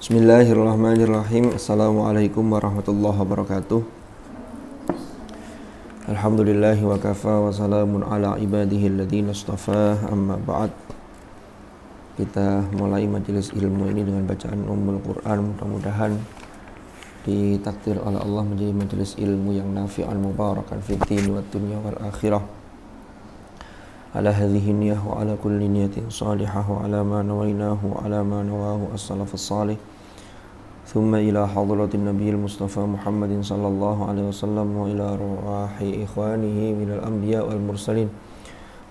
Bismillahirrahmanirrahim Assalamualaikum warahmatullahi wabarakatuh Alhamdulillahi wa kafa wa salamun ala ibadihi alladhina astafa amma ba'd Kita mulai majelis ilmu ini dengan bacaan Ummul Quran Mudah-mudahan ditakdir oleh Allah menjadi majelis ilmu yang nafi'an mubarakan Fitin wa dunya wal akhirah على هذه النية وعلى كل نية صالحة وعلى ما نويناه وعلى ما نواه السلف الصالح ثم إلى حضرة النبي المصطفى محمد صلى الله عليه وسلم وإلى رواح إخوانه من الأنبياء والمرسلين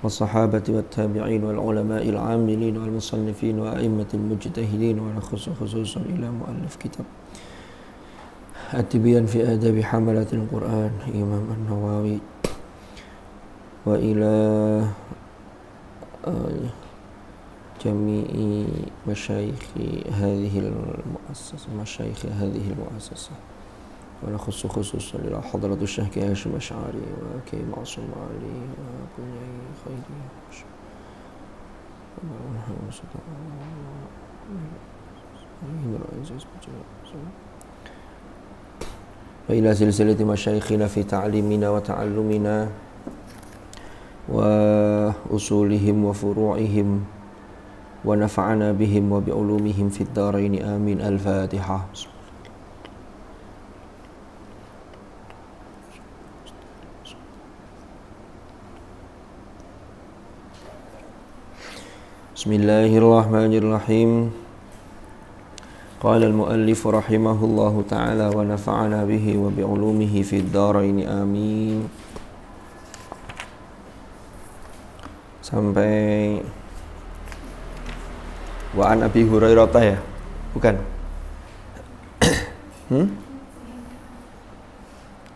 والصحابة والتابعين والعلماء العاملين والمصنفين وأئمة المجتهدين خصوصا إلى مؤلف كتاب التبيان في آداب حملة القرآن إمام النووي وإلى جميع مشايخ هذه المؤسسة مشايخ هذه المؤسسة ونخص خصوصا إلى حضرة الشيخ هاشم أشعري وكي معصوم علي وبني خيري وإلى سلسلة مشايخنا في تعليمنا وتعلمنا وأصولهم وفروعهم ونفعنا بهم وبعلومهم في الدارين آمين الفاتحة بسم الله الرحمن الرحيم قال المؤلف رحمه الله تعالى ونفعنا به وبعلومه في الدارين آمين sampai Wa'an Abi Hurairah ya? Bukan. hmm?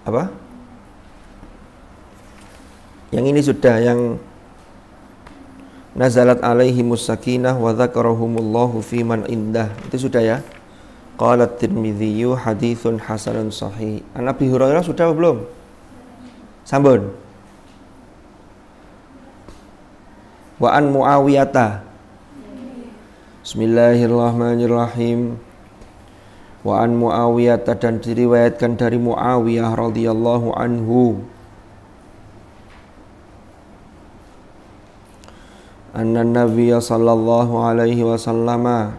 Apa? Yang ini sudah yang Nazalat alaihi musakinah wa dzakarahumullahu fi man indah. Itu sudah ya. Qala Tirmidzi hadithun hasanun sahih. An Abi Hurairah sudah belum? Sambun. wa an Muawiyata Bismillahirrahmanirrahim wa an Muawiyata dan diriwayatkan dari Muawiyah radhiyallahu anhu anna Nabi sallallahu alaihi wasallam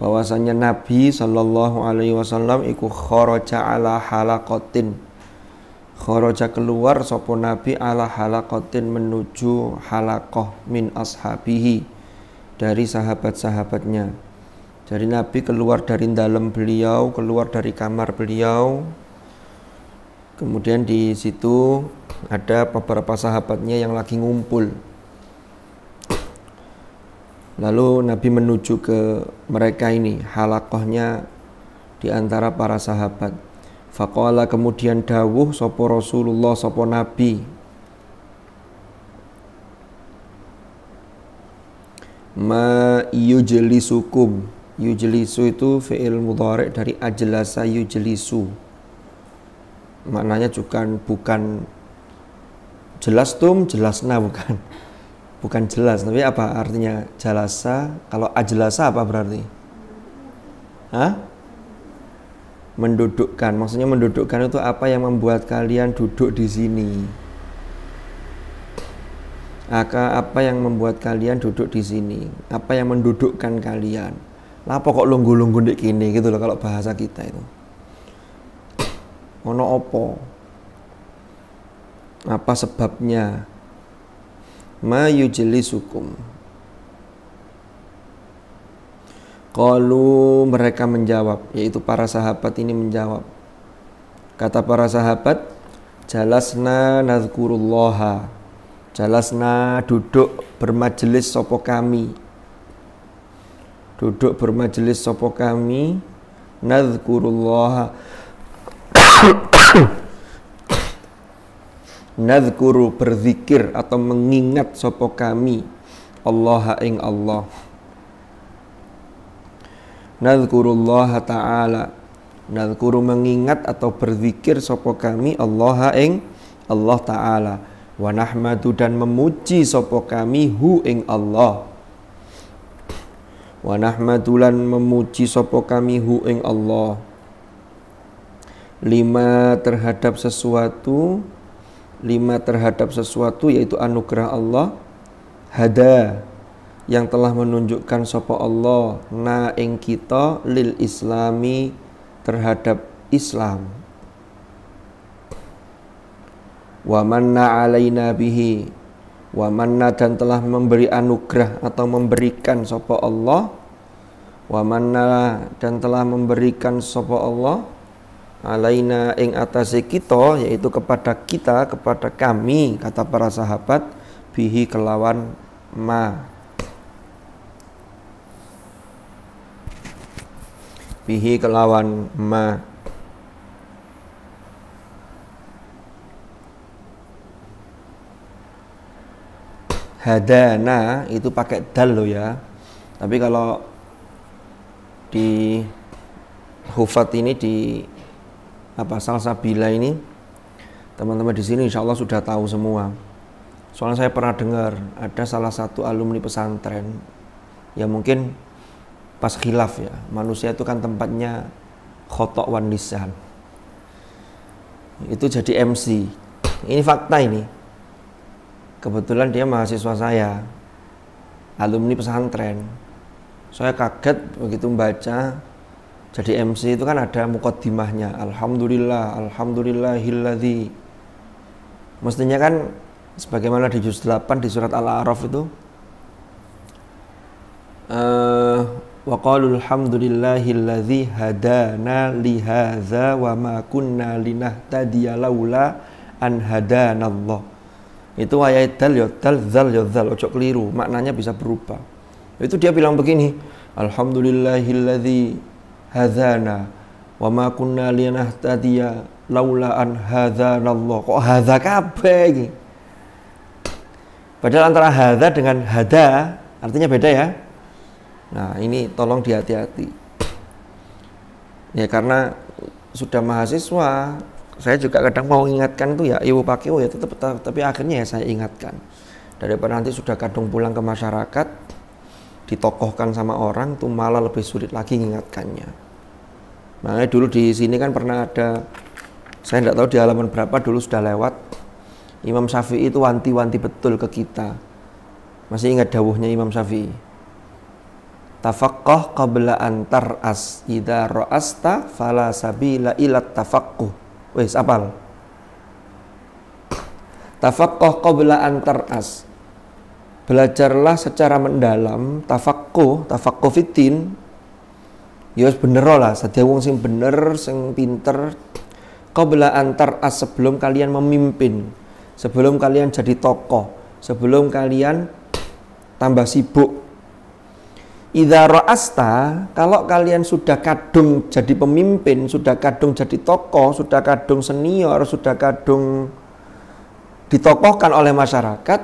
bahwasanya nabi sallallahu alaihi wasallam iku kharaja ala halaqatin Khoroja keluar sopo Nabi ala halakotin menuju halakoh min ashabihi dari sahabat-sahabatnya. Jadi Nabi keluar dari dalam beliau, keluar dari kamar beliau. Kemudian di situ ada beberapa sahabatnya yang lagi ngumpul. Lalu Nabi menuju ke mereka ini, halakohnya di antara para sahabat. Faqala kemudian dawuh sopo Rasulullah sopo Nabi Ma yujlisukum Yujlisu itu fi'il mudhari dari ajlasa yujlisu Maknanya juga bukan jelas tum jelas nah bukan bukan jelas tapi apa artinya jalasa kalau ajlasa apa berarti Hah? mendudukkan. Maksudnya mendudukkan itu apa yang membuat kalian duduk di sini? Aka apa yang membuat kalian duduk di sini? Apa yang mendudukkan kalian? Lah, kok lunggu-lunggu di kini gitu loh kalau bahasa kita itu. Ono opo? Apa sebabnya? Ma yujli sukum Kalau mereka menjawab, yaitu para sahabat ini menjawab. Kata para sahabat, jalasna nazkurullaha. Jalasna duduk bermajelis sopo kami. Duduk bermajelis sopo kami nazkurullaha. Nazkuru berzikir atau mengingat sopo kami Allah ing Allah nadhkurullah ta'ala nadhkuru mengingat atau berzikir sopo kami Allah ing Allah ta'ala wa nahmadu dan memuji sopo kami hu ing Allah wa nahmadu lan memuji sopo kami hu ing Allah lima terhadap sesuatu lima terhadap sesuatu yaitu anugerah Allah hada yang telah menunjukkan sapa Allah na ing kita lil islami terhadap Islam wa manna alaina bihi wa manna dan telah memberi anugerah atau memberikan sapa Allah wa manna dan telah memberikan sapa Allah alaina ing atase kita yaitu kepada kita kepada kami kata para sahabat bihi kelawan ma bihi kelawan ma hadana itu pakai dal lo ya tapi kalau di hufat ini di apa bila ini teman-teman di sini insya Allah sudah tahu semua soalnya saya pernah dengar ada salah satu alumni pesantren ya mungkin pas khilaf ya manusia itu kan tempatnya khotok wan lisan itu jadi MC ini fakta ini kebetulan dia mahasiswa saya alumni pesantren saya kaget begitu membaca jadi MC itu kan ada mukaddimahnya Alhamdulillah alhamdulillah hilladhi. mestinya kan sebagaimana di juz 8 di surat Al-A'raf itu eh, wa qalu alhamdulillahilladzi hadana li hadza wa ma kunna linahtadiya laula an hadanallah. Itu ayat dal ya dal zal ya zal ojo keliru, maknanya bisa berubah. Itu dia bilang begini, alhamdulillahilladzi hadana wa ma kunna linahtadiya laula an allah. Kok hadza kabeh iki? Padahal antara hadza dengan hada artinya beda ya. Nah, ini tolong dihati-hati. Ya karena sudah mahasiswa, saya juga kadang mau ingatkan tuh ya, ibu pakai oh ya tetap, tetap tapi akhirnya ya saya ingatkan. Daripada nanti sudah kadung pulang ke masyarakat, ditokohkan sama orang tuh malah lebih sulit lagi ingatkannya. Makanya dulu di sini kan pernah ada saya tidak tahu di halaman berapa dulu sudah lewat Imam Syafi'i itu wanti-wanti betul ke kita. Masih ingat dawuhnya Imam Syafi'i. Tafaqquh qabla antar as idza ra'asta fala sabila ila tafaqquh. Wes apal? Tafaqquh qabla antar as. Belajarlah secara mendalam tafaqquh, tafaqquh fitin. Ya bener lah, sadya wong sing bener, sing pinter qabla antar as sebelum kalian memimpin, sebelum kalian jadi tokoh, sebelum kalian tambah sibuk Idza ra'asta, kalau kalian sudah kadung jadi pemimpin, sudah kadung jadi tokoh, sudah kadung senior, sudah kadung ditokohkan oleh masyarakat,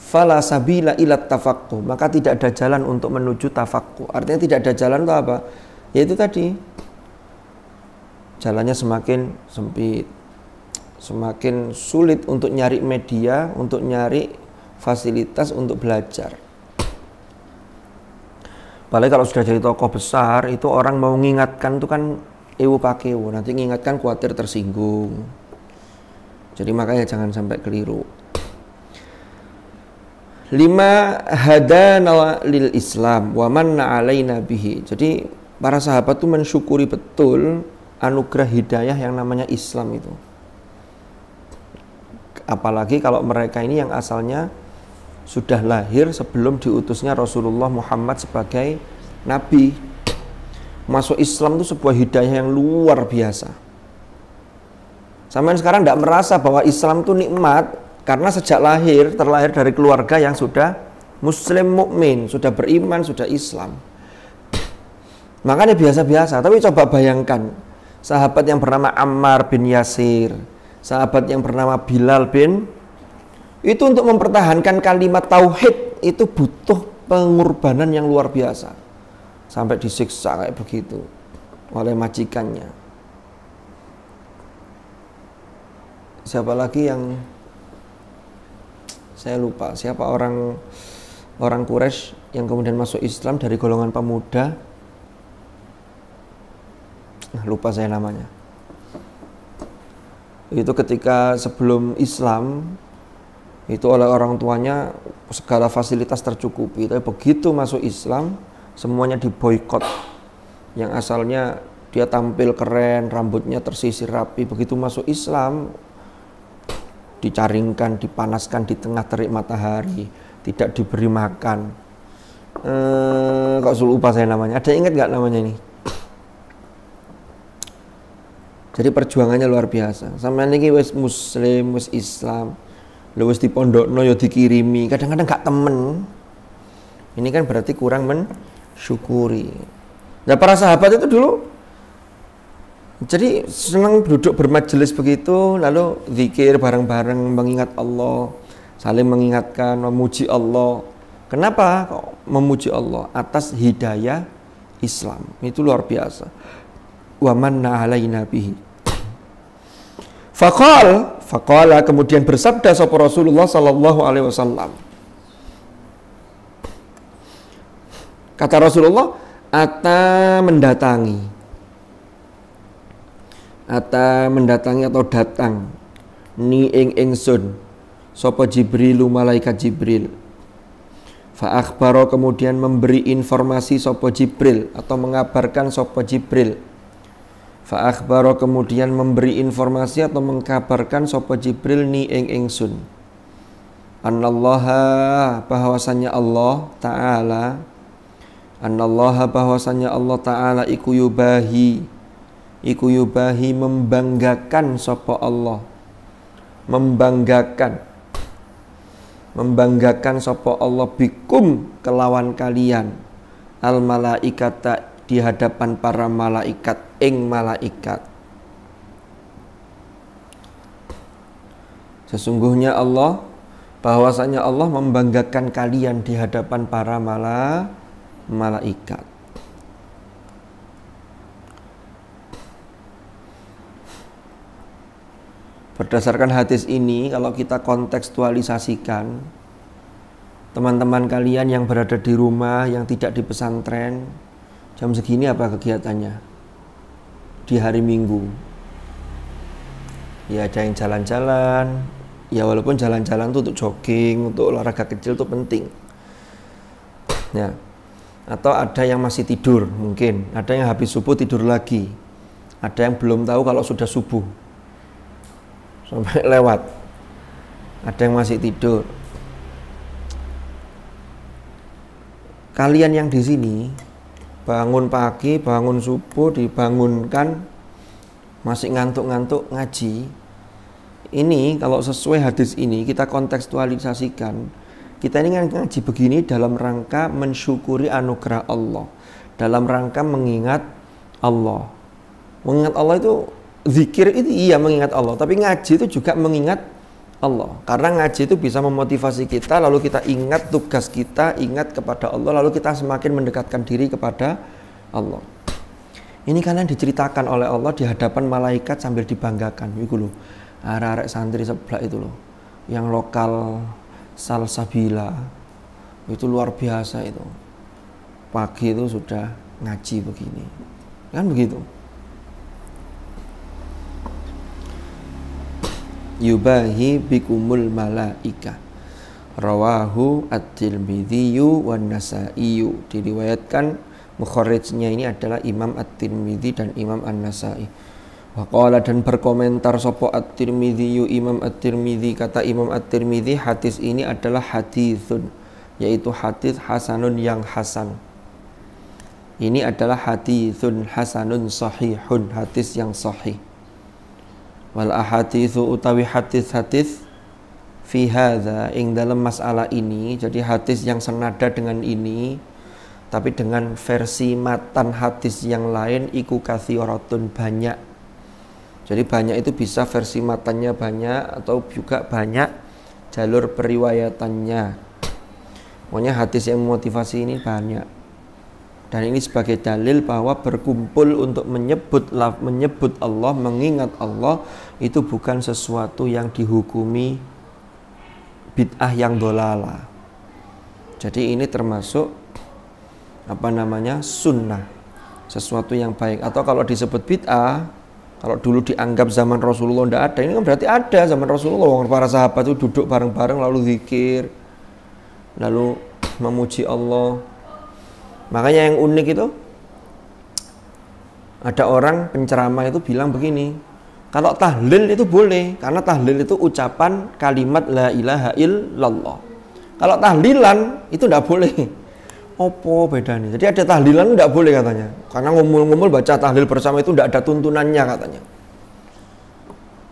fala sabila ilat tafakku, maka tidak ada jalan untuk menuju tafakku. Artinya tidak ada jalan itu apa? Yaitu tadi jalannya semakin sempit, semakin sulit untuk nyari media, untuk nyari fasilitas untuk belajar. Apalagi kalau sudah jadi tokoh besar, itu orang mau mengingatkan itu kan ewu pakewu. Nanti mengingatkan khawatir tersinggung. Jadi makanya jangan sampai keliru. Lima hadana lil Islam wa manna alaina bihi. Jadi para sahabat tuh mensyukuri betul anugerah hidayah yang namanya Islam itu. Apalagi kalau mereka ini yang asalnya sudah lahir sebelum diutusnya Rasulullah Muhammad sebagai nabi. Masuk Islam itu sebuah hidayah yang luar biasa. Sama sekarang tidak merasa bahwa Islam itu nikmat karena sejak lahir terlahir dari keluarga yang sudah muslim mukmin, sudah beriman, sudah Islam. Makanya biasa-biasa, tapi coba bayangkan sahabat yang bernama Ammar bin Yasir, sahabat yang bernama Bilal bin itu untuk mempertahankan kalimat tauhid itu butuh pengorbanan yang luar biasa. Sampai disiksa kayak begitu oleh majikannya. Siapa lagi yang saya lupa siapa orang orang Quraisy yang kemudian masuk Islam dari golongan pemuda ah, lupa saya namanya itu ketika sebelum Islam itu oleh orang tuanya segala fasilitas tercukupi tapi begitu masuk Islam semuanya diboykot yang asalnya dia tampil keren rambutnya tersisir rapi begitu masuk Islam dicaringkan dipanaskan di tengah terik matahari tidak diberi makan eh, kok sulupa saya namanya ada ingat nggak namanya ini jadi perjuangannya luar biasa sama ini wes muslim wes Islam lu wis dipondokno ya dikirimi kadang-kadang gak temen ini kan berarti kurang mensyukuri nah para sahabat itu dulu jadi senang duduk bermajelis begitu lalu zikir bareng-bareng mengingat Allah saling mengingatkan memuji Allah kenapa kok memuji Allah atas hidayah Islam itu luar biasa wa manna alaina bihi Fakal Faqala kemudian bersabda sahabat Rasulullah sallallahu alaihi wasallam. Kata Rasulullah, "Ata mendatangi." Ata mendatangi atau datang ni ing ingsun Sopo Jibrilu malaikat Jibril. Fa kemudian memberi informasi sopo Jibril atau mengabarkan sapa Jibril Fa'akhbaro kemudian memberi informasi atau mengkabarkan sopo Jibril ni ing ingsun. Annallaha bahwasanya Allah Ta'ala Annallaha bahwasanya Allah Ta'ala iku yubahi Iku yubahi membanggakan sopo Allah Membanggakan Membanggakan sopo Allah bikum kelawan kalian Al malaikata di hadapan para malaikat ing malaikat Sesungguhnya Allah bahwasanya Allah membanggakan kalian di hadapan para mala, malaikat. Berdasarkan hadis ini kalau kita kontekstualisasikan teman-teman kalian yang berada di rumah yang tidak di pesantren jam segini apa kegiatannya? di hari Minggu. Ya ada yang jalan-jalan, ya walaupun jalan-jalan tuh untuk jogging, untuk olahraga kecil tuh penting. Ya. Atau ada yang masih tidur mungkin, ada yang habis subuh tidur lagi. Ada yang belum tahu kalau sudah subuh. Sampai lewat. Ada yang masih tidur. Kalian yang di sini bangun pagi, bangun subuh, dibangunkan masih ngantuk-ngantuk ngaji. Ini kalau sesuai hadis ini kita kontekstualisasikan. Kita ini kan ngaji begini dalam rangka mensyukuri anugerah Allah. Dalam rangka mengingat Allah. Mengingat Allah itu zikir itu iya mengingat Allah, tapi ngaji itu juga mengingat Allah. Karena ngaji itu bisa memotivasi kita, lalu kita ingat tugas kita, ingat kepada Allah, lalu kita semakin mendekatkan diri kepada Allah. Ini kalian diceritakan oleh Allah di hadapan malaikat sambil dibanggakan. Itu loh, arah-arah santri sebelah itu loh, yang lokal salsabila itu luar biasa itu. Pagi itu sudah ngaji begini, kan begitu. yubahi bikumul malaika rawahu at-tirmidhiyu wa nasaiyu diriwayatkan mukharijnya ini adalah Imam at-tirmidhi dan Imam an-nasai Waqala dan berkomentar sopo at tirmidhiyu Imam at-tirmidhi kata Imam at-tirmidhi hadis ini adalah hadithun yaitu hadis hasanun yang hasan ini adalah hadithun hasanun sahihun hadis yang sahih wal ahaditsu utawi hadis-hadis fi hadza ing dalam masalah ini jadi hadis yang senada dengan ini tapi dengan versi matan hadis yang lain iku kathiratun banyak jadi banyak itu bisa versi matanya banyak atau juga banyak jalur periwayatannya pokoknya hadis yang memotivasi ini banyak dan ini sebagai dalil bahwa berkumpul untuk menyebut menyebut Allah mengingat Allah itu bukan sesuatu yang dihukumi bid'ah yang dolala jadi ini termasuk apa namanya sunnah sesuatu yang baik atau kalau disebut bid'ah kalau dulu dianggap zaman Rasulullah tidak ada ini kan berarti ada zaman Rasulullah para sahabat itu duduk bareng-bareng lalu zikir lalu memuji Allah Makanya yang unik itu ada orang penceramah itu bilang begini, kalau tahlil itu boleh karena tahlil itu ucapan kalimat la ilaha illallah. Kalau tahlilan itu tidak boleh. Opo beda nih. Jadi ada tahlilan tidak boleh katanya. Karena ngomul-ngomul baca tahlil bersama itu tidak ada tuntunannya katanya.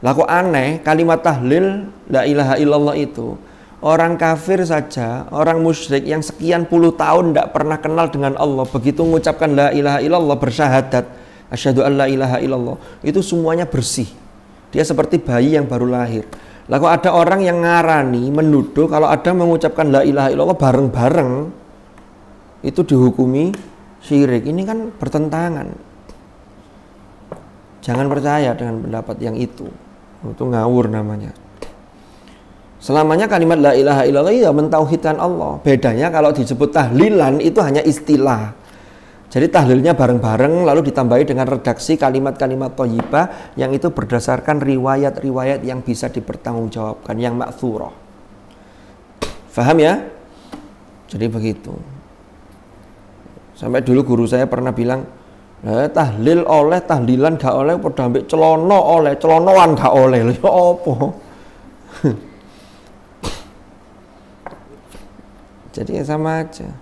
Lah kok aneh kalimat tahlil la ilaha illallah itu Orang kafir saja, orang musyrik yang sekian puluh tahun tidak pernah kenal dengan Allah, begitu mengucapkan la ilaha illallah bersyahadat, asyhadu an la ilaha illallah, itu semuanya bersih. Dia seperti bayi yang baru lahir. Lalu ada orang yang ngarani, menuduh kalau ada mengucapkan la ilaha illallah bareng-bareng itu dihukumi syirik. Ini kan bertentangan. Jangan percaya dengan pendapat yang itu. Itu ngawur namanya. Selamanya kalimat la ilaha illallah ya mentauhidkan Allah. Bedanya kalau disebut tahlilan itu hanya istilah. Jadi tahlilnya bareng-bareng lalu ditambahi dengan redaksi kalimat-kalimat thayyibah yang itu berdasarkan riwayat-riwayat yang bisa dipertanggungjawabkan, yang maksurah. Faham ya? Jadi begitu. Sampai dulu guru saya pernah bilang, eh, tahlil oleh, tahlilan gak oleh, podambik celono oleh, celonoan gak oleh. Ya apa? Jadi ya sama aja.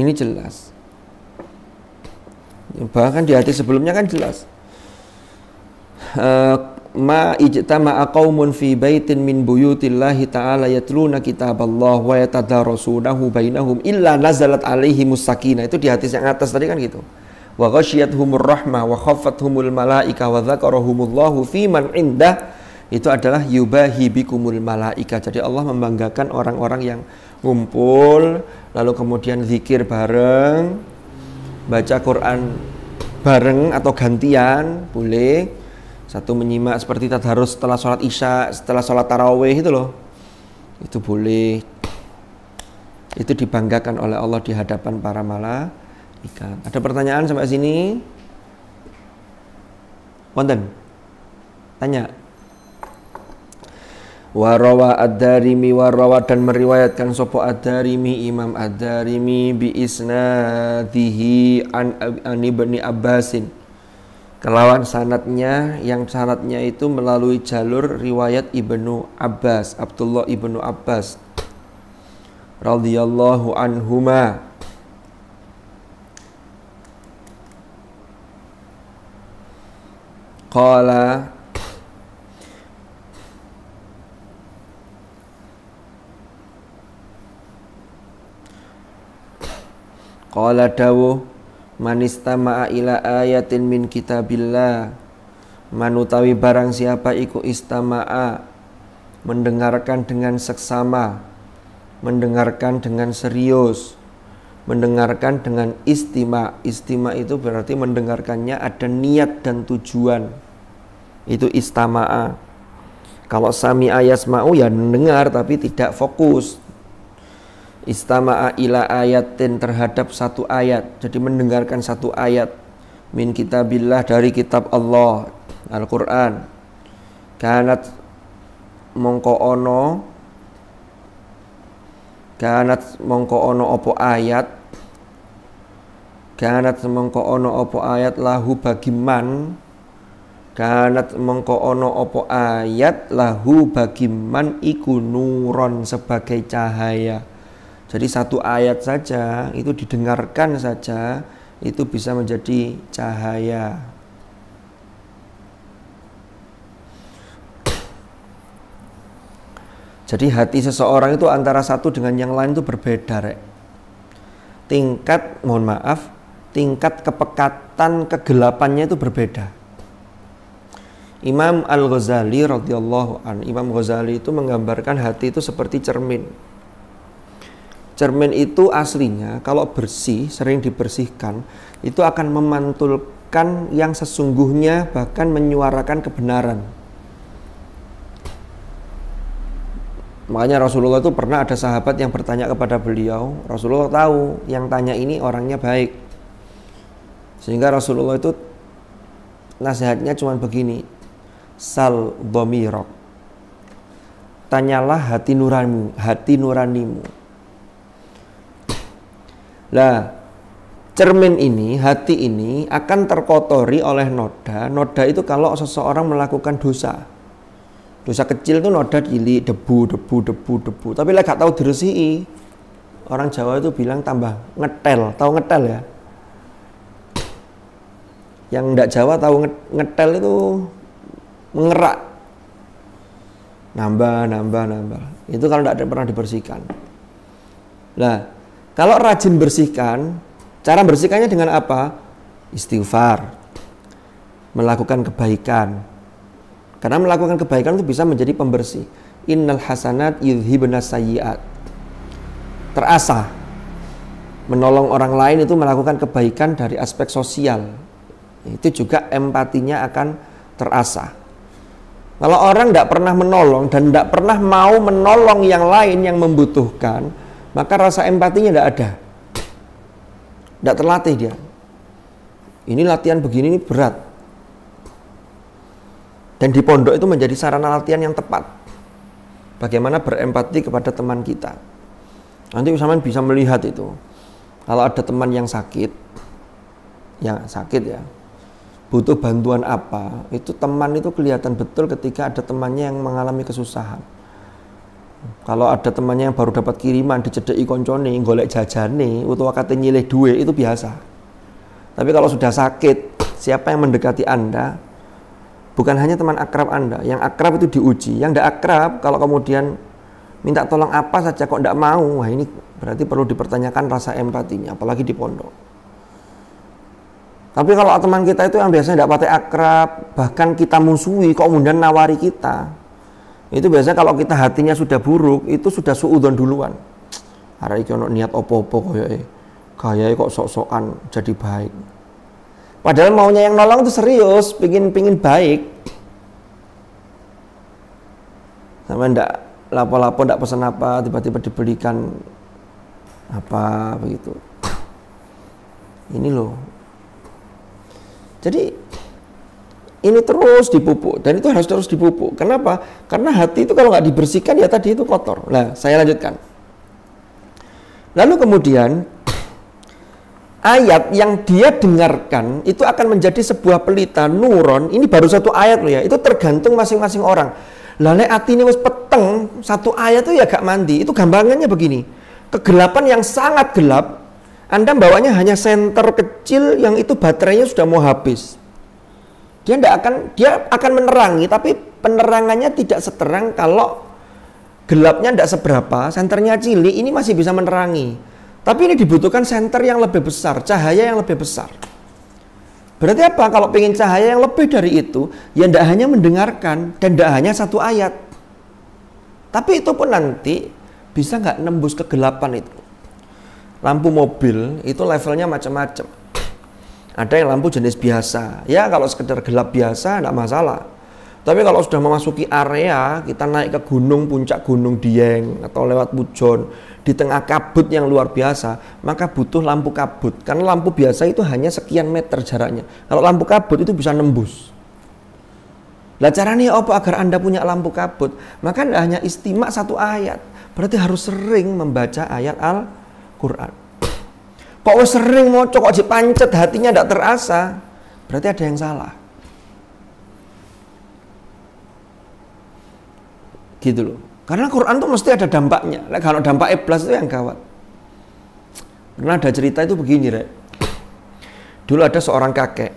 Ini jelas. Bahkan di hati sebelumnya kan jelas. Uh, ma ijtama aqaumun fi baitin min buyutillahi ta'ala yatluna kitaballah wa yatadarusunahu bainahum illa nazalat alaihi musakina itu di hadis yang atas tadi kan gitu wa ghasyiyatuhumur rahmah wa khaffathumul malaika wa dzakarahumullahu fi man indah itu adalah yubahi bikumul malaika jadi Allah membanggakan orang-orang yang kumpul lalu kemudian zikir bareng baca Quran bareng atau gantian boleh satu menyimak seperti harus setelah sholat isya setelah sholat tarawih itu loh itu boleh itu dibanggakan oleh Allah di hadapan para malaikat ada pertanyaan sampai sini Wonten tanya Warawa ad-darimi warawa dan meriwayatkan sopo ad-darimi imam ad-darimi bi isnadihi an, an ibni abbasin kelawan sanatnya yang sanatnya itu melalui jalur riwayat ibnu abbas abdullah ibnu abbas radhiyallahu anhuma qala Qala dawuh ma'a ila ayatin min kitabillah manutawi barang siapa iku istama'a mendengarkan dengan seksama mendengarkan dengan serius mendengarkan dengan istima istima itu berarti mendengarkannya ada niat dan tujuan itu istama'a kalau sami ayas mau ya mendengar tapi tidak fokus istama'a ila ayatin terhadap satu ayat jadi mendengarkan satu ayat min kitabillah dari kitab Allah Al-Qur'an kanat mongko ono kanat mongko ono opo ayat kanat mongko ono opo ayat lahu bagiman kanat mongko ono opo ayat lahu bagiman iku nuron sebagai cahaya jadi satu ayat saja itu didengarkan saja itu bisa menjadi cahaya. Jadi hati seseorang itu antara satu dengan yang lain itu berbeda, rek. Tingkat, mohon maaf, tingkat kepekatan kegelapannya itu berbeda. Imam Al Ghazali radhiyallahu an, Imam Ghazali itu menggambarkan hati itu seperti cermin. Cermin itu aslinya kalau bersih, sering dibersihkan, itu akan memantulkan yang sesungguhnya bahkan menyuarakan kebenaran. Makanya Rasulullah itu pernah ada sahabat yang bertanya kepada beliau, Rasulullah tahu yang tanya ini orangnya baik. Sehingga Rasulullah itu nasihatnya cuma begini, sal domirok. Tanyalah hati nuranimu, hati nuranimu. Lah, cermin ini, hati ini akan terkotori oleh noda. Noda itu kalau seseorang melakukan dosa. Dosa kecil itu noda gili debu, debu, debu, debu. Tapi lah gak tahu dirusi Orang Jawa itu bilang tambah ngetel, tahu ngetel ya? Yang ndak Jawa tahu ngetel itu mengerak. Nambah, nambah, nambah. Itu kalau tidak pernah dibersihkan. Nah, kalau rajin bersihkan, cara bersihkannya dengan apa? Istighfar. Melakukan kebaikan. Karena melakukan kebaikan itu bisa menjadi pembersih. Innal hasanat yudhibna sayyiat. Terasa menolong orang lain itu melakukan kebaikan dari aspek sosial. Itu juga empatinya akan terasa. Kalau orang tidak pernah menolong dan tidak pernah mau menolong yang lain yang membutuhkan, maka rasa empatinya tidak ada. Tidak terlatih dia. Ini latihan begini ini berat. Dan di pondok itu menjadi sarana latihan yang tepat. Bagaimana berempati kepada teman kita. Nanti Usaman bisa melihat itu. Kalau ada teman yang sakit, yang sakit ya, butuh bantuan apa, itu teman itu kelihatan betul ketika ada temannya yang mengalami kesusahan kalau ada temannya yang baru dapat kiriman dicedeki koncone, golek jajane utawa kate nyilih duit itu biasa. Tapi kalau sudah sakit, siapa yang mendekati Anda? Bukan hanya teman akrab Anda, yang akrab itu diuji. Yang tidak akrab kalau kemudian minta tolong apa saja kok tidak mau, wah ini berarti perlu dipertanyakan rasa empatinya, apalagi di pondok. Tapi kalau teman kita itu yang biasanya tidak pakai akrab, bahkan kita musuhi, kok kemudian nawari kita, itu biasanya kalau kita hatinya sudah buruk itu sudah suudon duluan hari ini kalau niat opo-opo koyoke kayaknya kok sok-sokan jadi baik padahal maunya yang nolong itu serius pingin pingin baik sama ndak lapo-lapo ndak pesan apa tiba-tiba dibelikan apa begitu ini loh jadi ini terus dipupuk dan itu harus terus dipupuk. Kenapa? Karena hati itu kalau nggak dibersihkan ya tadi itu kotor. Nah, saya lanjutkan. Lalu kemudian ayat yang dia dengarkan itu akan menjadi sebuah pelita nuron. Ini baru satu ayat loh ya. Itu tergantung masing-masing orang. Lalu hati ini wes peteng satu ayat tuh ya gak mandi. Itu gambarannya begini. Kegelapan yang sangat gelap, Anda bawanya hanya senter kecil yang itu baterainya sudah mau habis dia tidak akan dia akan menerangi tapi penerangannya tidak seterang kalau gelapnya tidak seberapa senternya cili, ini masih bisa menerangi tapi ini dibutuhkan senter yang lebih besar cahaya yang lebih besar berarti apa kalau pengen cahaya yang lebih dari itu ya tidak hanya mendengarkan dan tidak hanya satu ayat tapi itu pun nanti bisa nggak nembus kegelapan itu lampu mobil itu levelnya macam-macam ada yang lampu jenis biasa. Ya kalau sekedar gelap biasa tidak masalah. Tapi kalau sudah memasuki area, kita naik ke gunung, puncak gunung Dieng, atau lewat Pujon, di tengah kabut yang luar biasa, maka butuh lampu kabut. Karena lampu biasa itu hanya sekian meter jaraknya. Kalau lampu kabut itu bisa nembus. Lah caranya apa agar Anda punya lampu kabut? Maka tidak hanya istimak satu ayat. Berarti harus sering membaca ayat Al-Quran. Kok sering cocok kok dipancet hatinya tidak terasa. Berarti ada yang salah. Gitu loh. Karena Quran tuh mesti ada dampaknya. Nah, kalau dampak iblis itu yang gawat. Karena ada cerita itu begini, Rek. Dulu ada seorang kakek.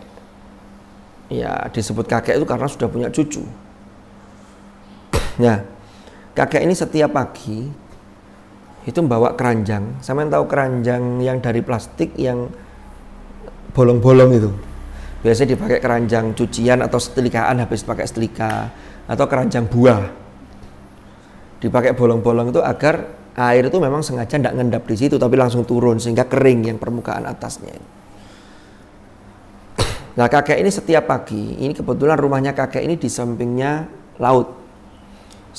Ya, disebut kakek itu karena sudah punya cucu. ya kakek ini setiap pagi itu membawa keranjang. Sama yang tahu keranjang yang dari plastik yang bolong-bolong itu. Biasanya dipakai keranjang cucian atau setelikaan habis pakai setelika atau keranjang buah. Dipakai bolong-bolong itu agar air itu memang sengaja tidak ngendap di situ tapi langsung turun sehingga kering yang permukaan atasnya. Nah kakek ini setiap pagi, ini kebetulan rumahnya kakek ini di sampingnya laut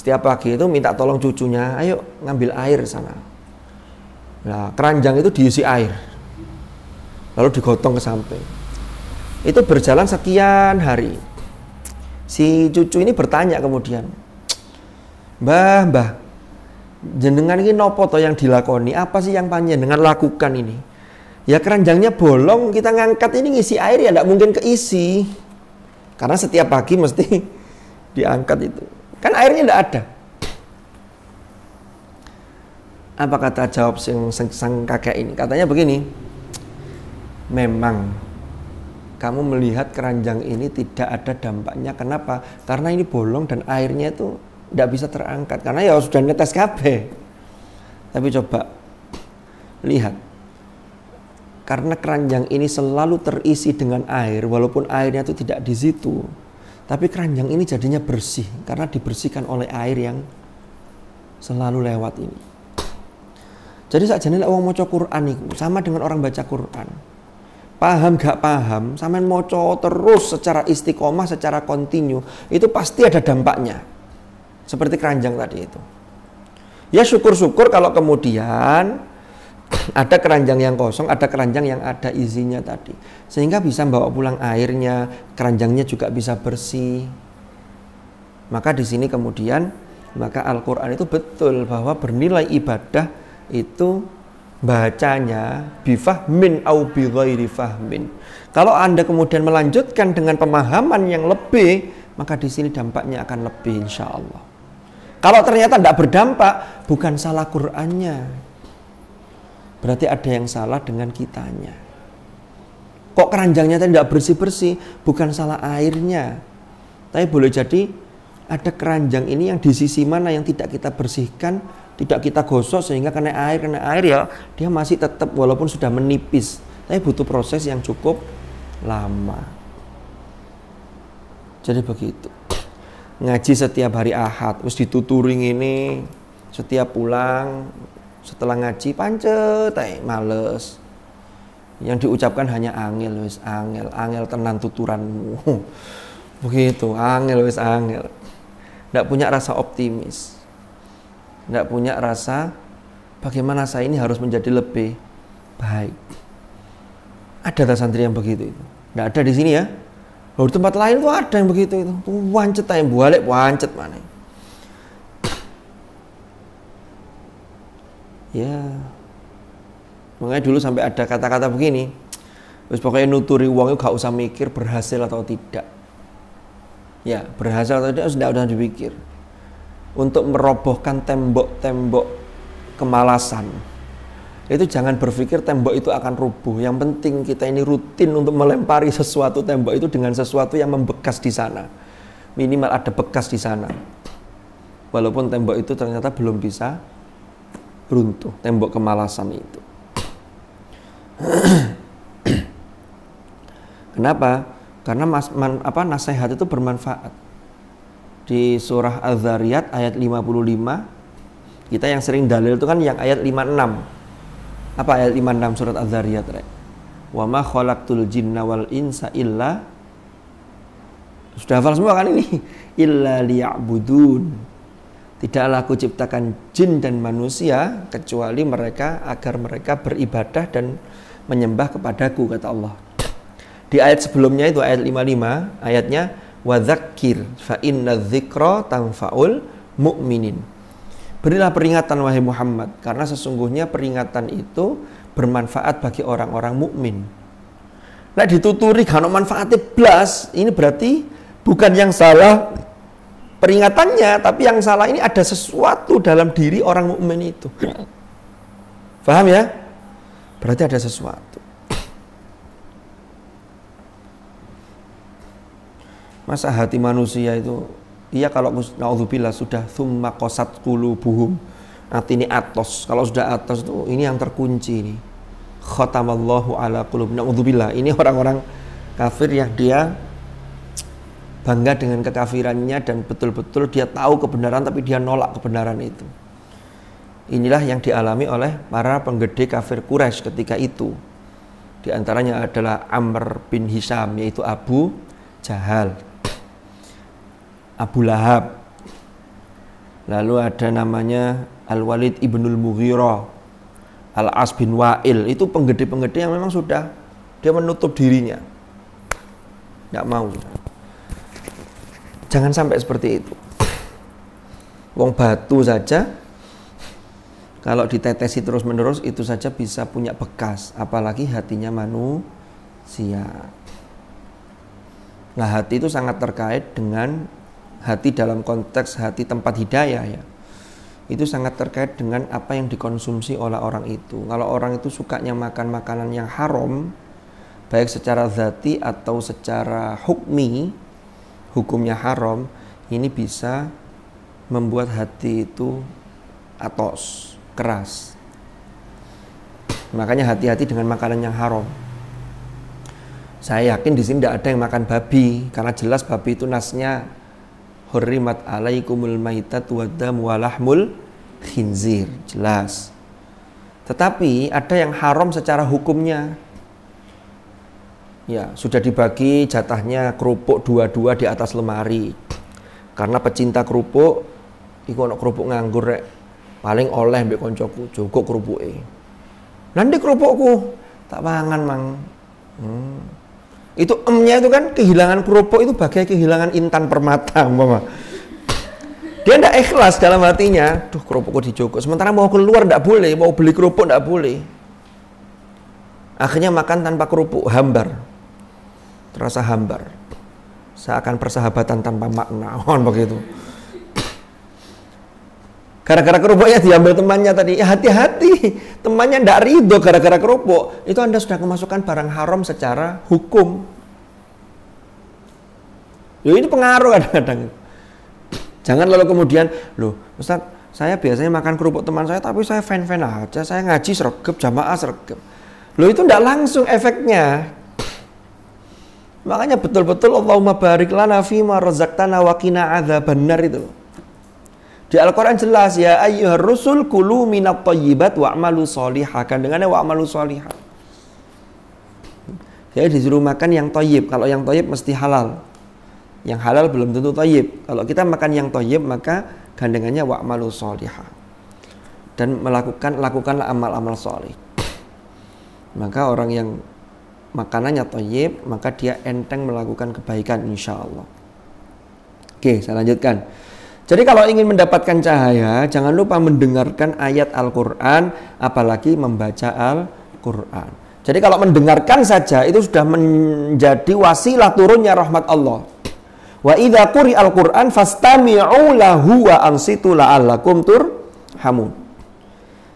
setiap pagi itu minta tolong cucunya, ayo ngambil air sana. Nah, keranjang itu diisi air. Lalu digotong ke samping. Itu berjalan sekian hari. Si cucu ini bertanya kemudian, Mbah, mbah, jenengan ini nopo to yang dilakoni? Apa sih yang panjang dengan lakukan ini? Ya keranjangnya bolong, kita ngangkat ini ngisi air ya tidak mungkin keisi. Karena setiap pagi mesti diangkat itu. Kan airnya tidak ada. Apa kata jawab sang, sang, kakek ini? Katanya begini, memang kamu melihat keranjang ini tidak ada dampaknya. Kenapa? Karena ini bolong dan airnya itu tidak bisa terangkat. Karena ya sudah netes kabe Tapi coba lihat. Karena keranjang ini selalu terisi dengan air, walaupun airnya itu tidak di situ. Tapi keranjang ini jadinya bersih karena dibersihkan oleh air yang selalu lewat ini. Jadi saat jenis orang mau Quran itu sama dengan orang baca Quran. Paham gak paham, sampean moco terus secara istiqomah, secara kontinu, itu pasti ada dampaknya. Seperti keranjang tadi itu. Ya syukur-syukur kalau kemudian ada keranjang yang kosong, ada keranjang yang ada izinnya tadi. Sehingga bisa bawa pulang airnya, keranjangnya juga bisa bersih. Maka di sini kemudian maka Al-Qur'an itu betul bahwa bernilai ibadah itu bacanya min au bi fahmin. Kalau Anda kemudian melanjutkan dengan pemahaman yang lebih, maka di sini dampaknya akan lebih insya Allah. Kalau ternyata tidak berdampak, bukan salah Qur'annya, Berarti ada yang salah dengan kitanya. Kok keranjangnya tadi tidak bersih-bersih? Bukan salah airnya. Tapi boleh jadi ada keranjang ini yang di sisi mana yang tidak kita bersihkan, tidak kita gosok sehingga kena air, kena air ya, dia masih tetap walaupun sudah menipis. Tapi butuh proses yang cukup lama. Jadi begitu. Ngaji setiap hari Ahad, terus dituturing ini, setiap pulang setelah ngaji pancet tai males yang diucapkan hanya angel wis angel angel tenan tuturanmu begitu angel wis angel ndak punya rasa optimis ndak punya rasa bagaimana saya ini harus menjadi lebih baik ada tak santri yang begitu itu ndak ada di sini ya Lalu di tempat lain tuh ada yang begitu itu wancet yang boleh wancet mana ya makanya dulu sampai ada kata-kata begini terus pokoknya nuturi uangnya gak usah mikir berhasil atau tidak ya berhasil atau tidak sudah udah dipikir untuk merobohkan tembok-tembok kemalasan itu jangan berpikir tembok itu akan rubuh. Yang penting kita ini rutin untuk melempari sesuatu tembok itu dengan sesuatu yang membekas di sana. Minimal ada bekas di sana. Walaupun tembok itu ternyata belum bisa runtuh, tembok kemalasan itu. Kenapa? Karena mas, man, apa nasihat itu bermanfaat. Di surah Az-Zariyat ayat 55 kita yang sering dalil itu kan yang ayat 56. Apa ayat 56 surat Az-Zariyat, Rek? Wa ma khalaqtul jinna wal insa illa Sudah hafal semua kan ini? Illa liya'budun Tidaklah aku ciptakan jin dan manusia kecuali mereka agar mereka beribadah dan menyembah kepadaku kata Allah. Di ayat sebelumnya itu ayat 55 ayatnya wadzakir fa inna dzikra tanfaul mu'minin. Berilah peringatan wahai Muhammad karena sesungguhnya peringatan itu bermanfaat bagi orang-orang mukmin. Lah dituturi kan manfaatnya blas, ini berarti bukan yang salah peringatannya, tapi yang salah ini ada sesuatu dalam diri orang mukmin itu. Paham ya? Berarti ada sesuatu. Masa hati manusia itu Iya kalau naudzubillah sudah thumma qasat buhum Hati ini atos. Kalau sudah atos itu oh, ini yang terkunci ini. Khatamallahu ala qulub. Naudzubillah. Ini orang-orang kafir yang dia bangga dengan kekafirannya dan betul-betul dia tahu kebenaran tapi dia nolak kebenaran itu. Inilah yang dialami oleh para penggede kafir Quraisy ketika itu. Di antaranya adalah Amr bin Hisam yaitu Abu Jahal. Abu Lahab. Lalu ada namanya Al-Walid Ibnul Mughirah. Al-As bin Wa'il itu penggede-penggede yang memang sudah dia menutup dirinya. Tidak mau. Jangan sampai seperti itu. Wong batu saja kalau ditetesi terus-menerus itu saja bisa punya bekas, apalagi hatinya manusia. Nah, hati itu sangat terkait dengan hati dalam konteks hati tempat hidayah ya. Itu sangat terkait dengan apa yang dikonsumsi oleh orang itu. Kalau orang itu sukanya makan makanan yang haram, baik secara zati atau secara hukmi, hukumnya haram ini bisa membuat hati itu atos, keras. Makanya hati-hati dengan makanan yang haram. Saya yakin di sini tidak ada yang makan babi karena jelas babi itu nasnya hurrimat alaikumul maitat wadam walahmul khinzir, jelas. Tetapi ada yang haram secara hukumnya. Ya, sudah dibagi jatahnya kerupuk dua-dua di atas lemari. Karena pecinta kerupuk, iku ono kerupuk nganggur rek. Paling oleh mbek koncoku, cukup kerupuke. Nanti kerupukku tak pangan, Mang. Hmm. Itu emnya itu kan kehilangan kerupuk itu bagai kehilangan intan permata, mama. Dia ndak ikhlas dalam artinya duh kerupukku dijogok. Sementara mau keluar ndak boleh, mau beli kerupuk ndak boleh. Akhirnya makan tanpa kerupuk, hambar terasa hambar seakan persahabatan tanpa makna on begitu gara-gara kerupuknya diambil temannya tadi hati ya, hati-hati temannya tidak ridho gara-gara kerupuk itu anda sudah memasukkan barang haram secara hukum Loh, ini pengaruh kadang-kadang jangan lalu kemudian loh Ustaz saya biasanya makan kerupuk teman saya tapi saya fan-fan aja saya ngaji sergap jamaah sergap loh itu tidak langsung efeknya Makanya betul-betul Allahumma barik lana fima rozaktana wa qina benar itu. Di Al-Quran jelas ya ayyuhar rusul kulu minat tayyibat wa amalu gandengannya Kandungannya wa amalu Jadi disuruh makan yang toyib. Kalau yang toyib mesti halal. Yang halal belum tentu toyib. Kalau kita makan yang toyib maka gandengannya wa amalu Dan melakukan lakukanlah amal-amal sholih. Maka orang yang makanannya toyib maka dia enteng melakukan kebaikan insya Allah oke saya lanjutkan jadi kalau ingin mendapatkan cahaya jangan lupa mendengarkan ayat Al-Quran apalagi membaca Al-Quran jadi kalau mendengarkan saja itu sudah menjadi wasilah turunnya rahmat Allah wa idha quri al-Qur'an fastami'u lahu wa ansitu la'allakum hamun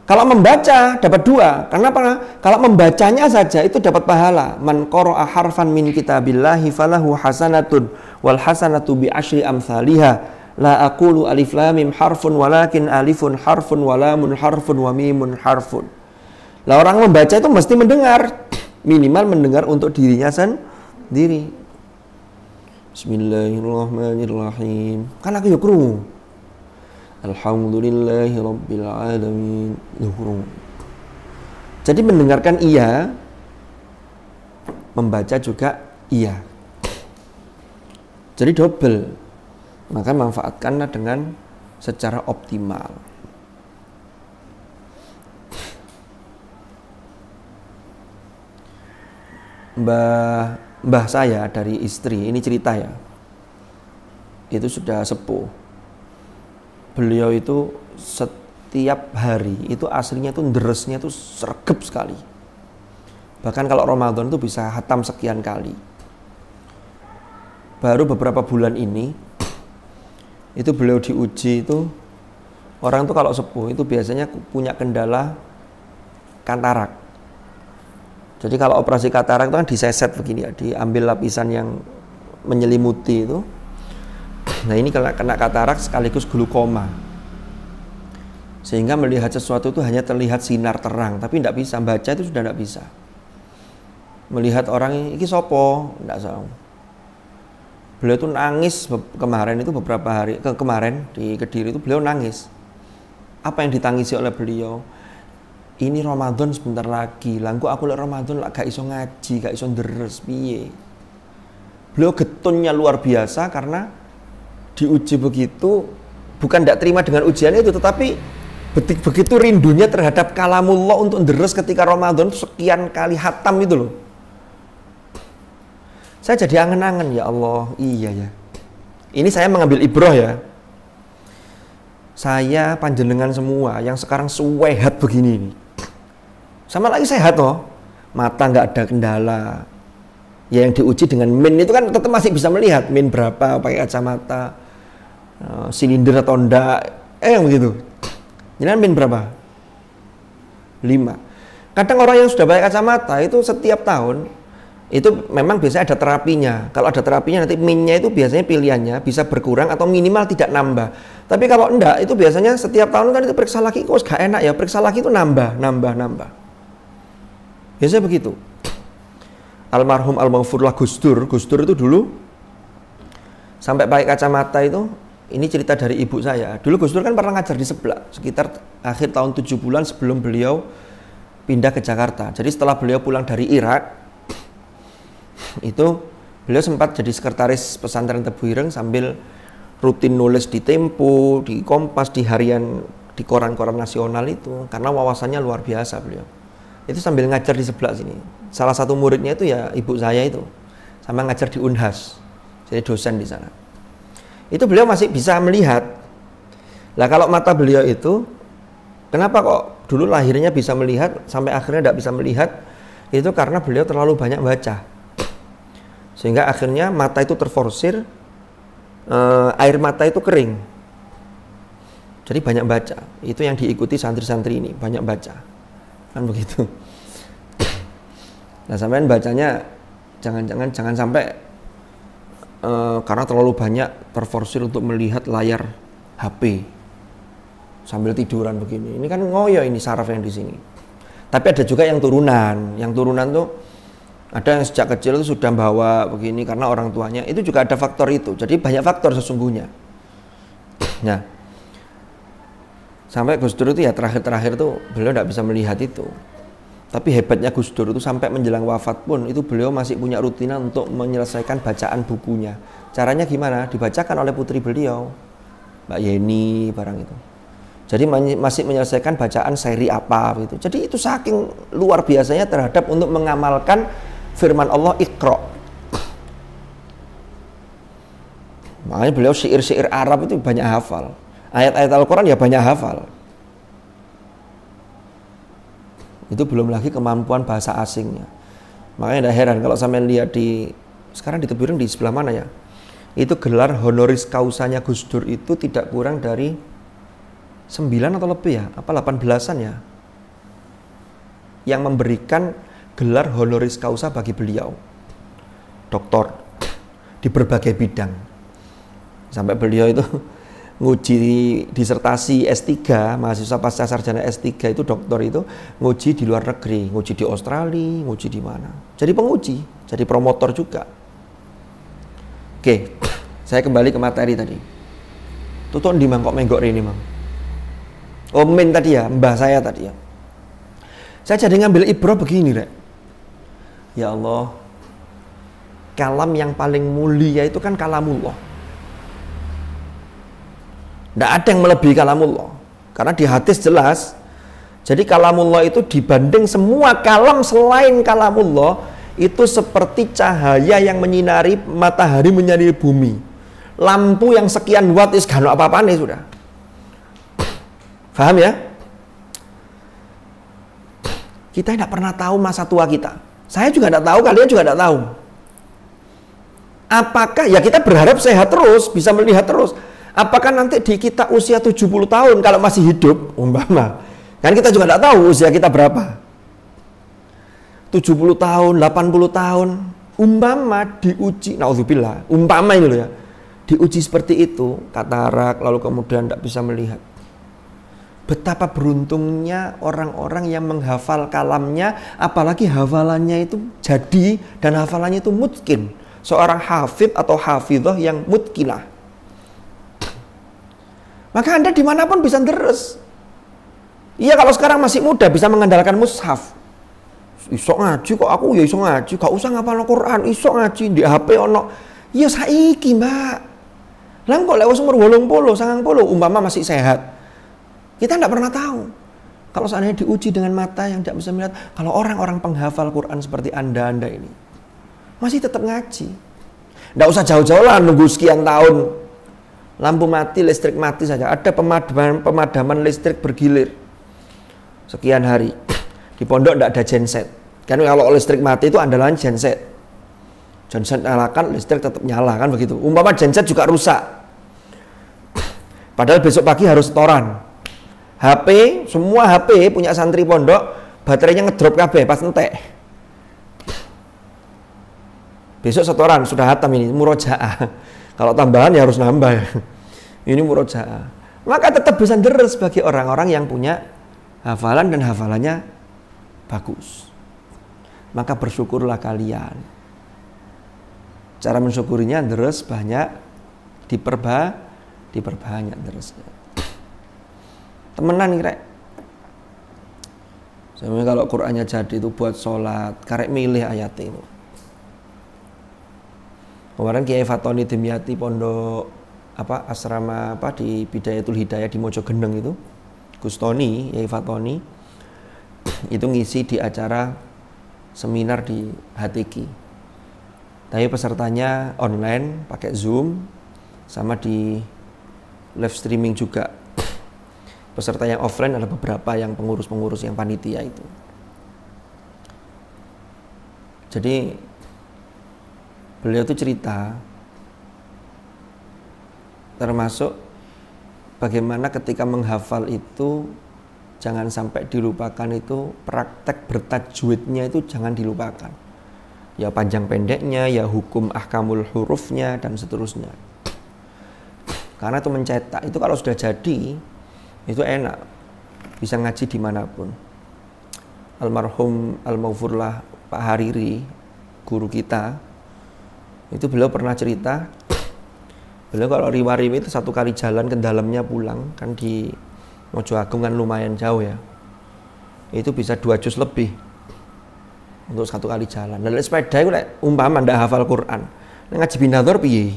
kalau membaca dapat dua. Kenapa? Kalau membacanya saja itu dapat pahala. Man qara'a harfan min kitabillahi falahu hasanatun wal hasanatu bi asyri amsalihha. La aqulu alif lam mim harfun walakin alifun harfun wa lamun harfun wa mimun harfun. Lah orang membaca itu mesti mendengar, minimal mendengar untuk dirinya sendiri. Bismillahirrahmanirrahim. Kan aku yo krungu. Alhamdulillahi Rabbil Jadi mendengarkan iya Membaca juga iya Jadi double Maka manfaatkanlah dengan secara optimal Mbah, mbah saya dari istri, ini cerita ya Itu sudah sepuh beliau itu setiap hari itu aslinya itu deresnya itu sergep sekali. Bahkan kalau Ramadan itu bisa hatam sekian kali. Baru beberapa bulan ini itu beliau diuji itu orang tuh kalau sepuh itu biasanya punya kendala katarak. Jadi kalau operasi katarak itu kan diseset begini ya, diambil lapisan yang menyelimuti itu Nah ini kena, kena katarak sekaligus glukoma. Sehingga melihat sesuatu itu hanya terlihat sinar terang, tapi tidak bisa baca itu sudah tidak bisa. Melihat orang ini sopo, tidak tahu. Beliau itu nangis kemarin itu beberapa hari ke kemarin di Kediri itu beliau nangis. Apa yang ditangisi oleh beliau? Ini Ramadan sebentar lagi. Langku aku lek Ramadan lah gak iso ngaji, gak iso deres piye. Beliau getunnya luar biasa karena diuji begitu bukan tidak terima dengan ujian itu tetapi begitu rindunya terhadap kalamullah untuk deres ketika Ramadan sekian kali hatam itu loh saya jadi angen-angen ya Allah iya ya ini saya mengambil ibroh ya saya panjenengan semua yang sekarang sehat begini ini sama lagi sehat loh mata nggak ada kendala ya yang diuji dengan min itu kan tetap masih bisa melihat min berapa pakai kacamata Eh, silinder atau enggak eh yang begitu jenengan pin berapa lima kadang orang yang sudah pakai kacamata itu setiap tahun itu memang biasanya ada terapinya. Kalau ada terapinya nanti minnya itu biasanya pilihannya bisa berkurang atau minimal tidak nambah. Tapi kalau enggak itu biasanya setiap tahun kan itu periksa lagi kok gak enak ya, periksa lagi itu nambah, nambah, nambah. Biasanya begitu. Almarhum almarhum Gus Dur, Gus Dur itu dulu sampai pakai kacamata itu ini cerita dari ibu saya. Dulu Gus Dur kan pernah ngajar di sebelah sekitar akhir tahun 7 bulan sebelum beliau pindah ke Jakarta. Jadi setelah beliau pulang dari Irak itu beliau sempat jadi sekretaris pesantren Tebu Ireng sambil rutin nulis di Tempo, di Kompas, di harian di koran-koran nasional itu karena wawasannya luar biasa beliau. Itu sambil ngajar di sebelah sini. Salah satu muridnya itu ya ibu saya itu sama ngajar di Unhas. Jadi dosen di sana itu beliau masih bisa melihat. Lah kalau mata beliau itu kenapa kok dulu lahirnya bisa melihat sampai akhirnya tidak bisa melihat? Itu karena beliau terlalu banyak baca. Sehingga akhirnya mata itu terforsir eh, air mata itu kering. Jadi banyak baca. Itu yang diikuti santri-santri ini, banyak baca. Kan begitu. Nah, sampean bacanya jangan-jangan jangan sampai Eh, karena terlalu banyak terforsir untuk melihat layar HP sambil tiduran begini. Ini kan ngoyo ini saraf yang di sini. Tapi ada juga yang turunan. Yang turunan tuh ada yang sejak kecil itu sudah bawa begini karena orang tuanya itu juga ada faktor itu jadi banyak faktor sesungguhnya nah sampai Gus Dur itu ya terakhir-terakhir tuh beliau tidak bisa melihat itu tapi hebatnya Gus Dur itu sampai menjelang wafat pun itu beliau masih punya rutinan untuk menyelesaikan bacaan bukunya. Caranya gimana? Dibacakan oleh putri beliau, Mbak Yeni, barang itu. Jadi masih menyelesaikan bacaan seri apa gitu. Jadi itu saking luar biasanya terhadap untuk mengamalkan firman Allah Iqra. Makanya beliau syair-syair Arab itu banyak hafal. Ayat-ayat Al-Quran ya banyak hafal. Itu belum lagi kemampuan bahasa asingnya. Makanya tidak heran kalau sampe lihat di sekarang di di sebelah mana ya? Itu gelar honoris causanya Gus Dur itu tidak kurang dari 9 atau lebih ya, apa 18-an ya. Yang memberikan gelar honoris causa bagi beliau. Doktor di berbagai bidang. Sampai beliau itu nguji disertasi S3, mahasiswa pasca sarjana S3 itu doktor itu nguji di luar negeri, nguji di Australia, nguji di mana. Jadi penguji, jadi promotor juga. Oke, saya kembali ke materi tadi. Tutup di mangkok menggok ini, Mang. Oh, min tadi ya, mbah saya tadi ya. Saya jadi ngambil ibro begini, Rek. Ya Allah, kalam yang paling mulia itu kan kalamullah tidak ada yang melebihi kalamullah. Karena di hadis jelas, jadi kalamullah itu dibanding semua kalam selain kalamullah itu seperti cahaya yang menyinari matahari menyinari bumi. Lampu yang sekian watt is gano apa-apa nih sudah. Faham ya? Kita tidak pernah tahu masa tua kita. Saya juga tidak tahu, kalian juga tidak tahu. Apakah ya kita berharap sehat terus, bisa melihat terus. Apakah nanti di kita usia 70 tahun kalau masih hidup umpama? Kan kita juga tidak tahu usia kita berapa. 70 tahun, 80 tahun, umpama diuji, naudzubillah, umpama ini loh ya, diuji seperti itu, katarak, lalu kemudian tidak bisa melihat. Betapa beruntungnya orang-orang yang menghafal kalamnya, apalagi hafalannya itu jadi dan hafalannya itu mungkin Seorang hafid atau hafidhah yang mutkilah. Maka Anda dimanapun bisa terus. Iya kalau sekarang masih muda bisa mengandalkan mushaf. Iso ngaji kok aku ya iso ngaji, gak usah ngapal Quran, iso ngaji di HP ono. Iya saiki, Mbak. Lah kok lewat umur 80, 90 umpama masih sehat. Kita tidak pernah tahu. Kalau seandainya diuji dengan mata yang tidak bisa melihat, kalau orang-orang penghafal Quran seperti Anda-anda ini masih tetap ngaji. Tidak usah jauh-jauh lah nunggu sekian tahun lampu mati, listrik mati saja. Ada pemadaman, pemadaman listrik bergilir sekian hari. Di pondok tidak ada genset. Kan kalau listrik mati itu andalan genset. Genset nyalakan, listrik tetap nyala kan begitu. Umpama genset juga rusak. Padahal besok pagi harus setoran. HP, semua HP punya santri pondok, baterainya ngedrop kabeh pas entek. Besok setoran sudah hatam ini, murojaah kalau tambahan ya harus nambah ya. Ini murojaah. Maka tetap bisa deres bagi orang-orang yang punya hafalan dan hafalannya bagus. Maka bersyukurlah kalian. Cara mensyukurinya deres banyak diperba diperbanyak deresnya. Temenan kira. Sebenarnya kalau Qurannya jadi itu buat sholat, karek milih ayat ini kemarin Kiai Fatoni Demiati Pondok apa asrama apa di Bidayatul Hidayah di Mojogendeng itu Gustoni Kiai Fatoni itu ngisi di acara seminar di HTK tapi pesertanya online pakai Zoom sama di live streaming juga peserta yang offline ada beberapa yang pengurus-pengurus yang panitia itu jadi beliau itu cerita termasuk bagaimana ketika menghafal itu jangan sampai dilupakan itu praktek bertajwidnya itu jangan dilupakan ya panjang pendeknya ya hukum ahkamul hurufnya dan seterusnya karena itu mencetak itu kalau sudah jadi itu enak bisa ngaji dimanapun almarhum almaufurlah Pak Hariri guru kita itu beliau pernah cerita beliau kalau riwa-riwi itu satu kali jalan ke dalamnya pulang kan di Mojo Agung kan lumayan jauh ya itu bisa dua jus lebih untuk satu kali jalan dan sepeda itu umpama ndak hafal Quran ini ngaji binator piye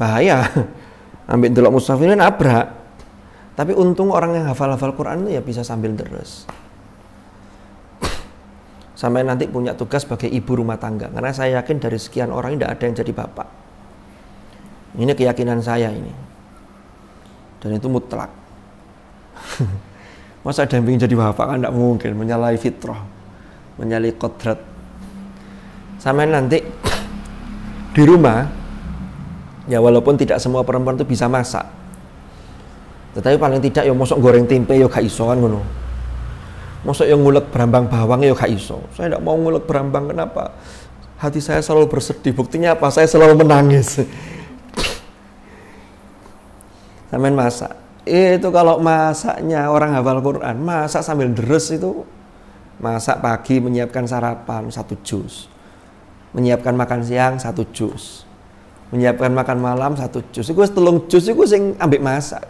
bahaya ambil delok mustafin nabrak tapi untung orang yang hafal-hafal Quran itu ya bisa sambil terus sampai nanti punya tugas sebagai ibu rumah tangga karena saya yakin dari sekian orang tidak ada yang jadi bapak ini keyakinan saya ini dan itu mutlak masa ada yang ingin jadi bapak kan tidak mungkin menyalahi fitrah menyalahi kodrat sampai nanti di rumah ya walaupun tidak semua perempuan itu bisa masak tetapi paling tidak ya mosok goreng tempe ya gak iso kan Masa yang ngulek berambang bawang ya gak iso. Saya tidak mau ngulek berambang kenapa? Hati saya selalu bersedih. Buktinya apa? Saya selalu menangis. main masak. Itu kalau masaknya orang hafal Quran, masak sambil deres itu masak pagi menyiapkan sarapan satu jus. Menyiapkan makan siang satu jus. Menyiapkan makan malam satu jus. Itu telung jus itu sing ambek masak.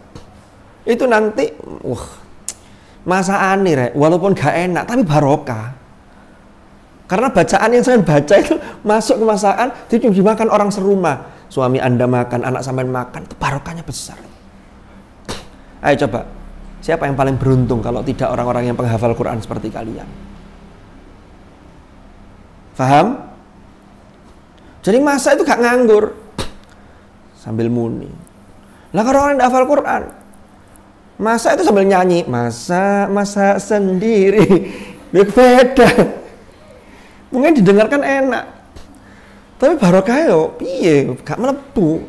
Itu nanti wah masaan aneh Rek, walaupun gak enak, tapi barokah. Karena bacaan yang saya baca itu masuk ke masaan, itu dimakan orang serumah. Suami Anda makan, anak sampai makan, itu barokahnya besar. Ayo coba, siapa yang paling beruntung kalau tidak orang-orang yang penghafal Quran seperti kalian? paham Jadi masa itu gak nganggur sambil muni. Lah kalau orang yang hafal Quran, Masa itu sambil nyanyi, masa masa sendiri. Beda. Mungkin didengarkan enak. Tapi barokah piye gak melebu.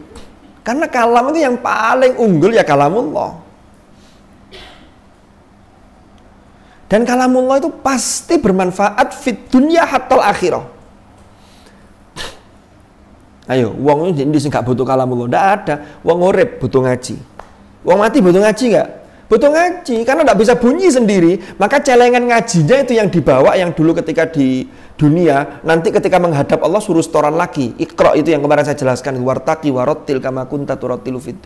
Karena kalam itu yang paling unggul ya kalamullah. Dan kalamullah itu pasti bermanfaat fit dunia hatal akhirah. Ayo, uangnya di jadi gak butuh kalamullah, ndak ada. Uang urip butuh ngaji. Wong mati butuh ngaji nggak? Butuh ngaji karena nggak bisa bunyi sendiri, maka celengan ngajinya itu yang dibawa yang dulu ketika di dunia, nanti ketika menghadap Allah suruh setoran lagi. ikro itu yang kemarin saya jelaskan, wartaki warotil kamakunta kunta turotilu fid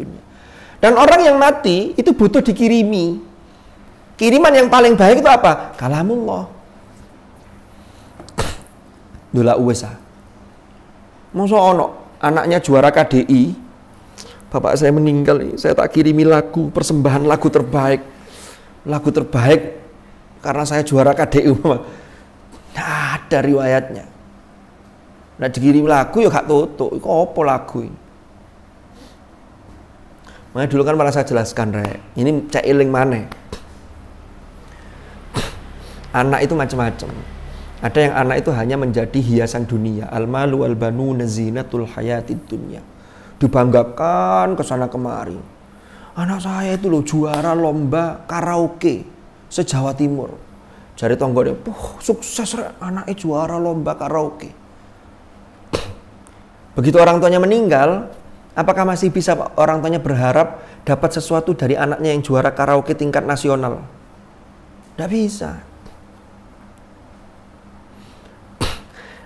Dan orang yang mati itu butuh dikirimi. Kiriman yang paling baik itu apa? Kalamullah. Dula uwesa. Ah. Masa ono anaknya juara KDI, bapak saya meninggal saya tak kirimi lagu persembahan lagu terbaik lagu terbaik karena saya juara KDU nah ada riwayatnya nah dikirim lagu ya gak tutup kok apa lagu ini makanya dulu kan malah saya jelaskan rek ini cek iling mana anak itu macam-macam ada yang anak itu hanya menjadi hiasan dunia al malu al banu nazinatul hayatid dunia dibanggakan ke sana kemari. Anak saya itu loh juara lomba karaoke se-Jawa Timur. Jadi tonggo dia, sukses anaknya juara lomba karaoke. Begitu orang tuanya meninggal, apakah masih bisa orang tuanya berharap dapat sesuatu dari anaknya yang juara karaoke tingkat nasional? Tidak bisa.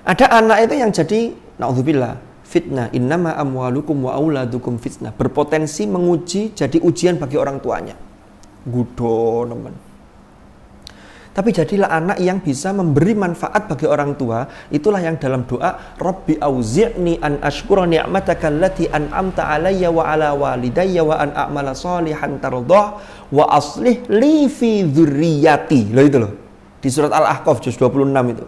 Ada anak itu yang jadi, naudzubillah, fitnah. Innama amwalukum wa auladukum fitnah. Berpotensi menguji jadi ujian bagi orang tuanya. Gudo teman. Tapi jadilah anak yang bisa memberi manfaat bagi orang tua. Itulah yang dalam doa Rabbi auzi'ni an ashkura ni'mataka allati an'amta alayya wa ala walidayya wa an a'mala salihan tardah wa aslih li fi dzurriyyati. Loh itu loh. Di surat Al-Ahqaf juz 26 itu.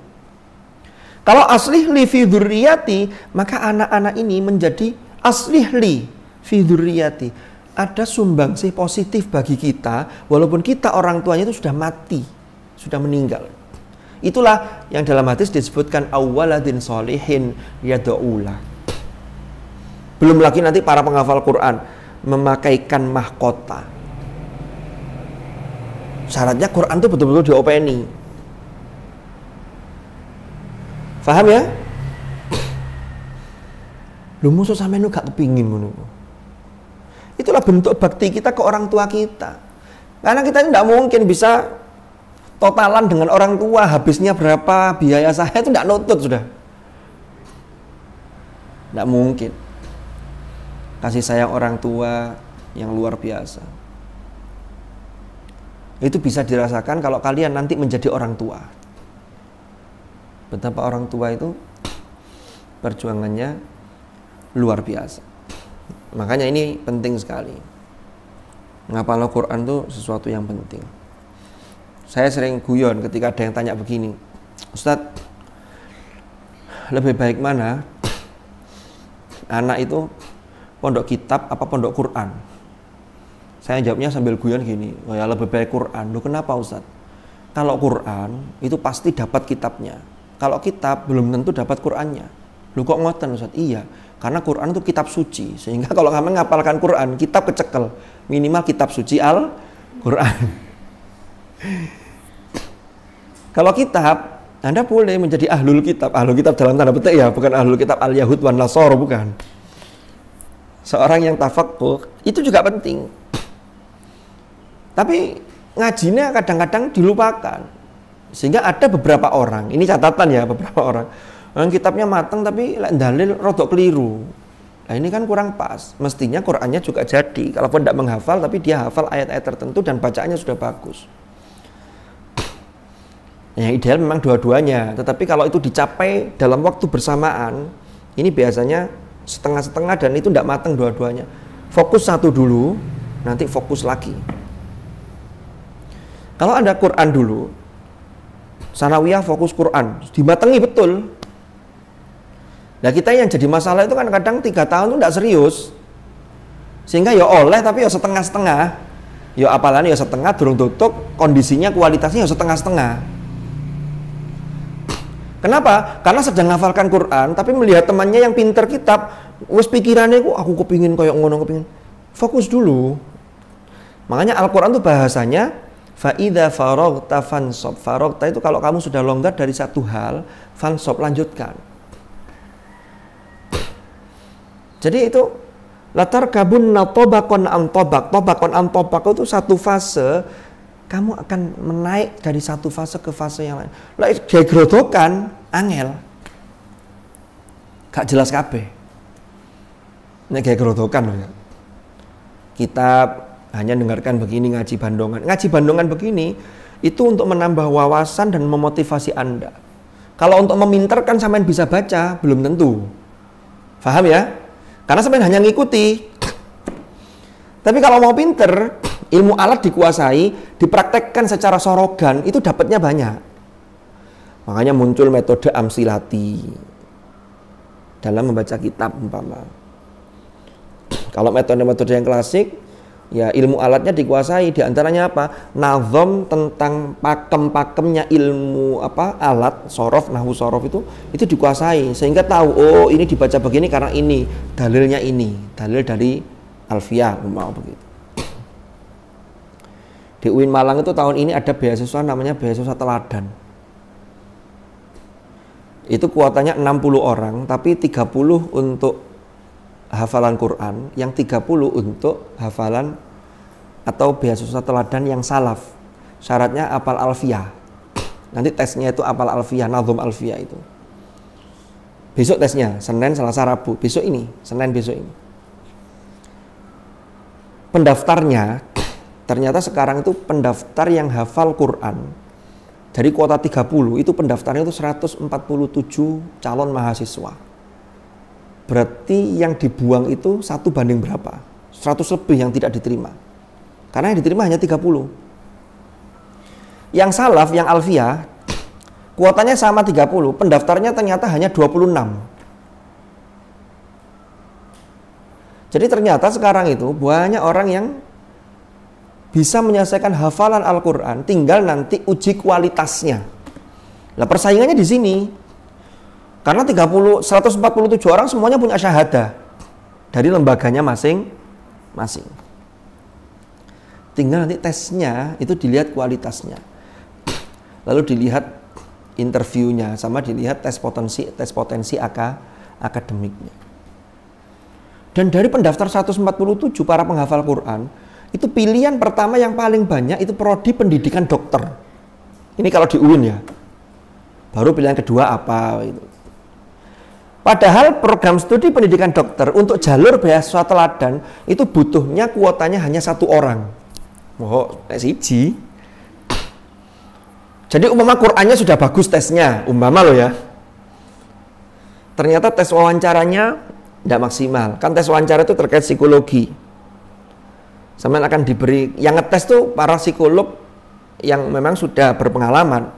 Kalau aslihli fi dzurriyyati, maka anak-anak ini menjadi aslihli fi dzurriyyati. Ada sumbangsih positif bagi kita walaupun kita orang tuanya itu sudah mati, sudah meninggal. Itulah yang dalam hadis disebutkan awwaladin solihin yada'ula. Belum lagi nanti para penghafal Quran memakaikan mahkota. Syaratnya Quran itu betul-betul diopeni Faham ya? Lu musuh sampe lu gak kepingin menunggu. Itulah bentuk bakti kita ke orang tua kita. Karena kita ini tidak mungkin bisa totalan dengan orang tua habisnya berapa biaya saya itu tidak nutut sudah tidak mungkin kasih sayang orang tua yang luar biasa itu bisa dirasakan kalau kalian nanti menjadi orang tua Betapa orang tua itu perjuangannya luar biasa. Makanya ini penting sekali. Mengapa lo quran itu sesuatu yang penting. Saya sering guyon ketika ada yang tanya begini, Ustadz, lebih baik mana anak itu pondok kitab apa pondok Quran? Saya jawabnya sambil guyon gini, oh ya lebih baik Quran. Loh kenapa Ustadz? Kalau Quran itu pasti dapat kitabnya kalau kitab belum tentu dapat Qurannya. Lu kok ngoten Ustaz? Iya, karena Quran itu kitab suci. Sehingga kalau kamu ngapalkan Quran, kitab kecekel. Minimal kitab suci Al-Quran. kalau kitab, Anda boleh menjadi ahlul kitab. Ahlul kitab dalam tanda petik ya, bukan ahlul kitab al-Yahud wan Nasor, bukan. Seorang yang tafakuk itu juga penting. Tapi ngajinya kadang-kadang dilupakan sehingga ada beberapa orang, ini catatan ya beberapa orang, orang kitabnya matang tapi dalil rodok keliru. Nah ini kan kurang pas. Mestinya Qurannya juga jadi. Kalaupun tidak menghafal, tapi dia hafal ayat-ayat tertentu dan bacaannya sudah bagus. Yang ideal memang dua-duanya. Tetapi kalau itu dicapai dalam waktu bersamaan, ini biasanya setengah-setengah dan itu tidak matang dua-duanya. Fokus satu dulu, nanti fokus lagi. Kalau ada Quran dulu, sanawiyah fokus Quran dimatengi betul nah kita yang jadi masalah itu kan kadang tiga tahun itu tidak serius sehingga ya oleh tapi ya setengah-setengah ya apalagi ya setengah durung tutup kondisinya kualitasnya ya setengah-setengah kenapa? karena sedang hafalkan Quran tapi melihat temannya yang pinter kitab wes pikirannya aku, aku kepingin kayak ngono kepingin fokus dulu makanya Al-Quran tuh bahasanya Fa'idha farogta fansob. Farogta itu kalau kamu sudah longgar dari satu hal, sob lanjutkan. Jadi itu latar kabun natobakon antobak. Tobakon antobak itu satu fase kamu akan menaik dari satu fase ke fase yang lain. Lah grodokan angel. Gak jelas kabeh. Nek kayak loh ya. Kitab hanya dengarkan begini ngaji bandongan. Ngaji bandongan begini itu untuk menambah wawasan dan memotivasi Anda. Kalau untuk memintarkan sampean bisa baca, belum tentu. Faham ya? Karena sampean hanya ngikuti. Tapi kalau mau pinter, ilmu alat dikuasai, dipraktekkan secara sorogan, itu dapatnya banyak. Makanya muncul metode amsilati dalam membaca kitab umpama. Kalau metode-metode yang klasik, ya ilmu alatnya dikuasai diantaranya apa nazom tentang pakem-pakemnya ilmu apa alat sorof nahu sorof itu itu dikuasai sehingga tahu oh ini dibaca begini karena ini dalilnya ini dalil dari Alfia mau begitu di UIN Malang itu tahun ini ada beasiswa namanya beasiswa teladan itu kuotanya 60 orang tapi 30 untuk hafalan Quran yang 30 untuk hafalan atau beasiswa teladan yang salaf. Syaratnya apal alfiah. Nanti tesnya itu apal alfiah, nazom alfiah itu. Besok tesnya, Senin, Selasa, Rabu. Besok ini, Senin besok ini. Pendaftarnya ternyata sekarang itu pendaftar yang hafal Quran. Dari kuota 30 itu pendaftarnya itu 147 calon mahasiswa. Berarti yang dibuang itu satu banding berapa? 100 lebih yang tidak diterima karena yang diterima hanya 30. Yang salaf, yang Alfiah kuotanya sama 30, pendaftarnya ternyata hanya 26. Jadi ternyata sekarang itu banyak orang yang bisa menyelesaikan hafalan Al-Quran, tinggal nanti uji kualitasnya. Nah persaingannya di sini. Karena 30, 147 orang semuanya punya syahada dari lembaganya masing-masing. Tinggal nanti tesnya itu dilihat kualitasnya. Lalu dilihat interviewnya sama dilihat tes potensi tes potensi AK akademiknya. Dan dari pendaftar 147 para penghafal Quran, itu pilihan pertama yang paling banyak itu prodi pendidikan dokter. Ini kalau di UIN ya. Baru pilihan kedua apa itu. Padahal program studi pendidikan dokter untuk jalur beasiswa teladan itu butuhnya kuotanya hanya satu orang. Mohok nek siji. Jadi umpama Qur'annya sudah bagus tesnya, umpama lo ya. Ternyata tes wawancaranya tidak maksimal. Kan tes wawancara itu terkait psikologi. Sama akan diberi yang ngetes tuh para psikolog yang memang sudah berpengalaman.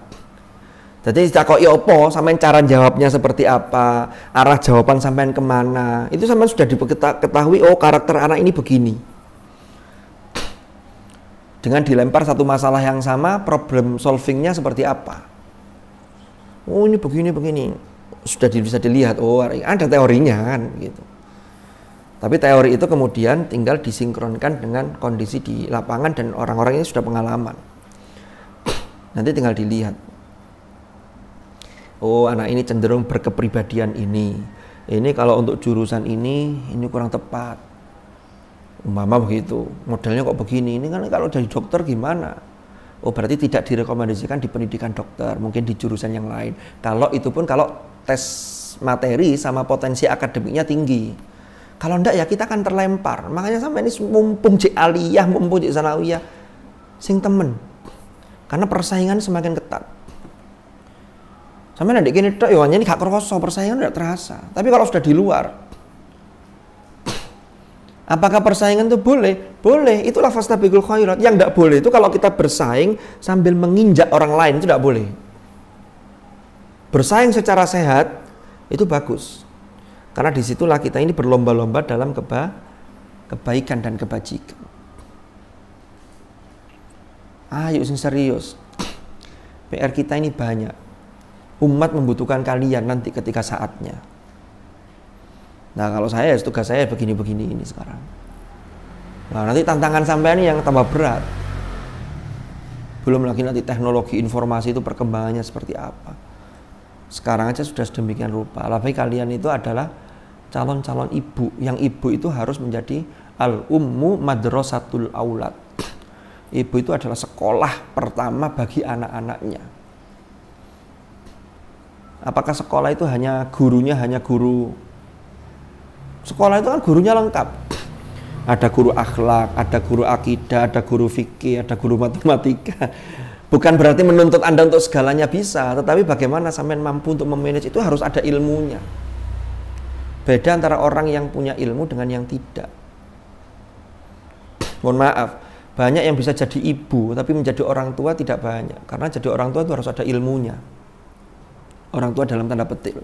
Jadi dicakoki opo, ya sampean cara jawabnya seperti apa, arah jawaban sampean kemana, itu sampean sudah diketahui oh karakter anak ini begini dengan dilempar satu masalah yang sama, problem solvingnya seperti apa? Oh ini begini begini, sudah bisa dilihat. Oh ada teorinya kan gitu. Tapi teori itu kemudian tinggal disinkronkan dengan kondisi di lapangan dan orang-orang ini sudah pengalaman. Nanti tinggal dilihat. Oh anak ini cenderung berkepribadian ini. Ini kalau untuk jurusan ini, ini kurang tepat Mama begitu, modelnya kok begini. Ini kan kalau dari dokter gimana? Oh berarti tidak direkomendasikan di pendidikan dokter, mungkin di jurusan yang lain. Kalau itu pun kalau tes materi sama potensi akademiknya tinggi. Kalau enggak ya kita akan terlempar. Makanya sampai ini mumpung cek aliyah, mumpung cek sanawiyah. Sing temen. Karena persaingan semakin ketat. Sampai nanti gini tuh ya ini gak kerosok persaingan tidak terasa. Tapi kalau sudah di luar, Apakah persaingan itu boleh? Boleh. Itulah fastabiqul khairat. Yang tidak boleh itu kalau kita bersaing sambil menginjak orang lain itu tidak boleh. Bersaing secara sehat itu bagus. Karena disitulah kita ini berlomba-lomba dalam keba kebaikan dan kebajikan. Ayo sing serius. PR kita ini banyak. Umat membutuhkan kalian nanti ketika saatnya. Nah kalau saya ya, tugas saya begini-begini ini sekarang. Nah nanti tantangan sampai ini yang tambah berat. Belum lagi nanti teknologi informasi itu perkembangannya seperti apa. Sekarang aja sudah sedemikian rupa. tapi kalian itu adalah calon-calon ibu. Yang ibu itu harus menjadi al-ummu madrasatul aulad. Ibu itu adalah sekolah pertama bagi anak-anaknya apakah sekolah itu hanya gurunya hanya guru sekolah itu kan gurunya lengkap ada guru akhlak ada guru akidah ada guru fikih ada guru matematika bukan berarti menuntut anda untuk segalanya bisa tetapi bagaimana sampean mampu untuk memanage itu harus ada ilmunya beda antara orang yang punya ilmu dengan yang tidak mohon maaf banyak yang bisa jadi ibu tapi menjadi orang tua tidak banyak karena jadi orang tua itu harus ada ilmunya orang tua dalam tanda petik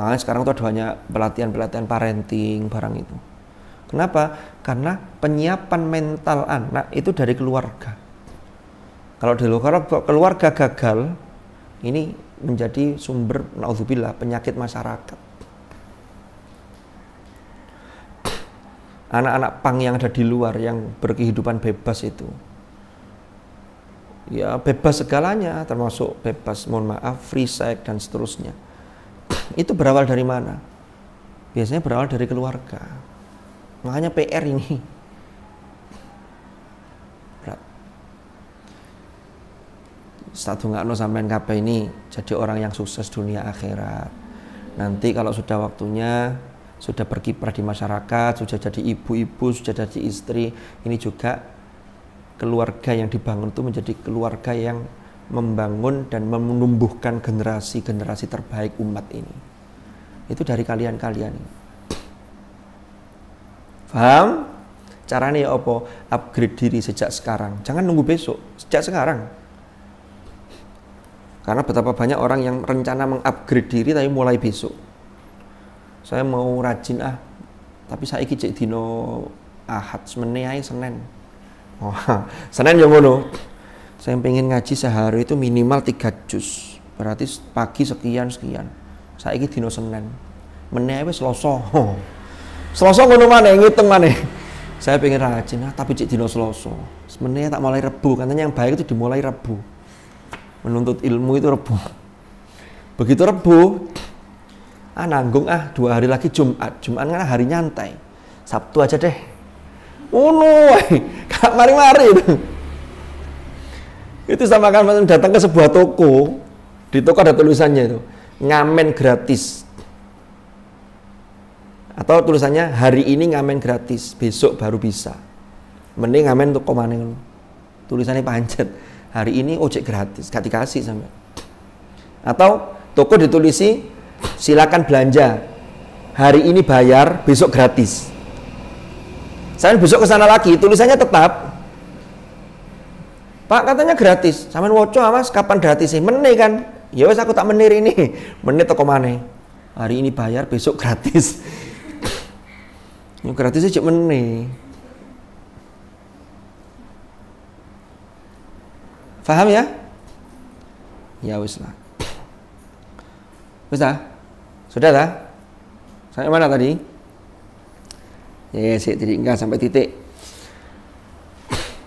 Makanya sekarang tuh ada banyak pelatihan-pelatihan parenting barang itu. Kenapa? Karena penyiapan mental anak itu dari keluarga. Kalau di luar keluarga gagal, ini menjadi sumber naudzubillah penyakit masyarakat. Anak-anak pang yang ada di luar yang berkehidupan bebas itu. Ya bebas segalanya termasuk bebas mohon maaf free sex dan seterusnya itu berawal dari mana? Biasanya berawal dari keluarga. Makanya PR ini berat. Satu nggak no sampean KB ini jadi orang yang sukses dunia akhirat. Nanti kalau sudah waktunya sudah berkiprah di masyarakat, sudah jadi ibu-ibu, sudah jadi istri, ini juga keluarga yang dibangun itu menjadi keluarga yang membangun dan menumbuhkan generasi-generasi terbaik umat ini. Itu dari kalian-kalian. Paham? Caranya ya apa? Upgrade diri sejak sekarang. Jangan nunggu besok, sejak sekarang. Karena betapa banyak orang yang rencana mengupgrade diri tapi mulai besok. Saya mau rajin ah, tapi saya cek dino Ahad semene senen. Senin. Oh, Senin yang ngono saya pengen ngaji sehari itu minimal tiga juz berarti pagi sekian sekian saya ini dino senen menewe seloso seloso selasa ngono mana? ngitung mana? saya pengen rajin nah tapi cik dino seloso sebenarnya tak mulai rebu katanya yang baik itu dimulai rebu menuntut ilmu itu rebu begitu rebu ah nanggung ah dua hari lagi Jumat Jumat kan hari nyantai Sabtu aja deh Uno, oh, gak mari-mari itu sama kan datang ke sebuah toko di toko ada tulisannya itu ngamen gratis atau tulisannya hari ini ngamen gratis besok baru bisa mending ngamen untuk mana tulisannya panjat hari ini ojek gratis gak dikasih sama atau toko ditulisi silakan belanja hari ini bayar besok gratis saya besok ke sana lagi tulisannya tetap Pak katanya gratis. Sampean woco Mas, kapan gratis sih? Meneh kan. Ya wes aku tak menir ini. Menit toko mana? Hari ini bayar, besok gratis. Ini ya, gratis aja meneh. Faham ya? Ya wis lah. Wis Sudah lah? Sampai mana tadi? Ya, saya tidak sampai titik.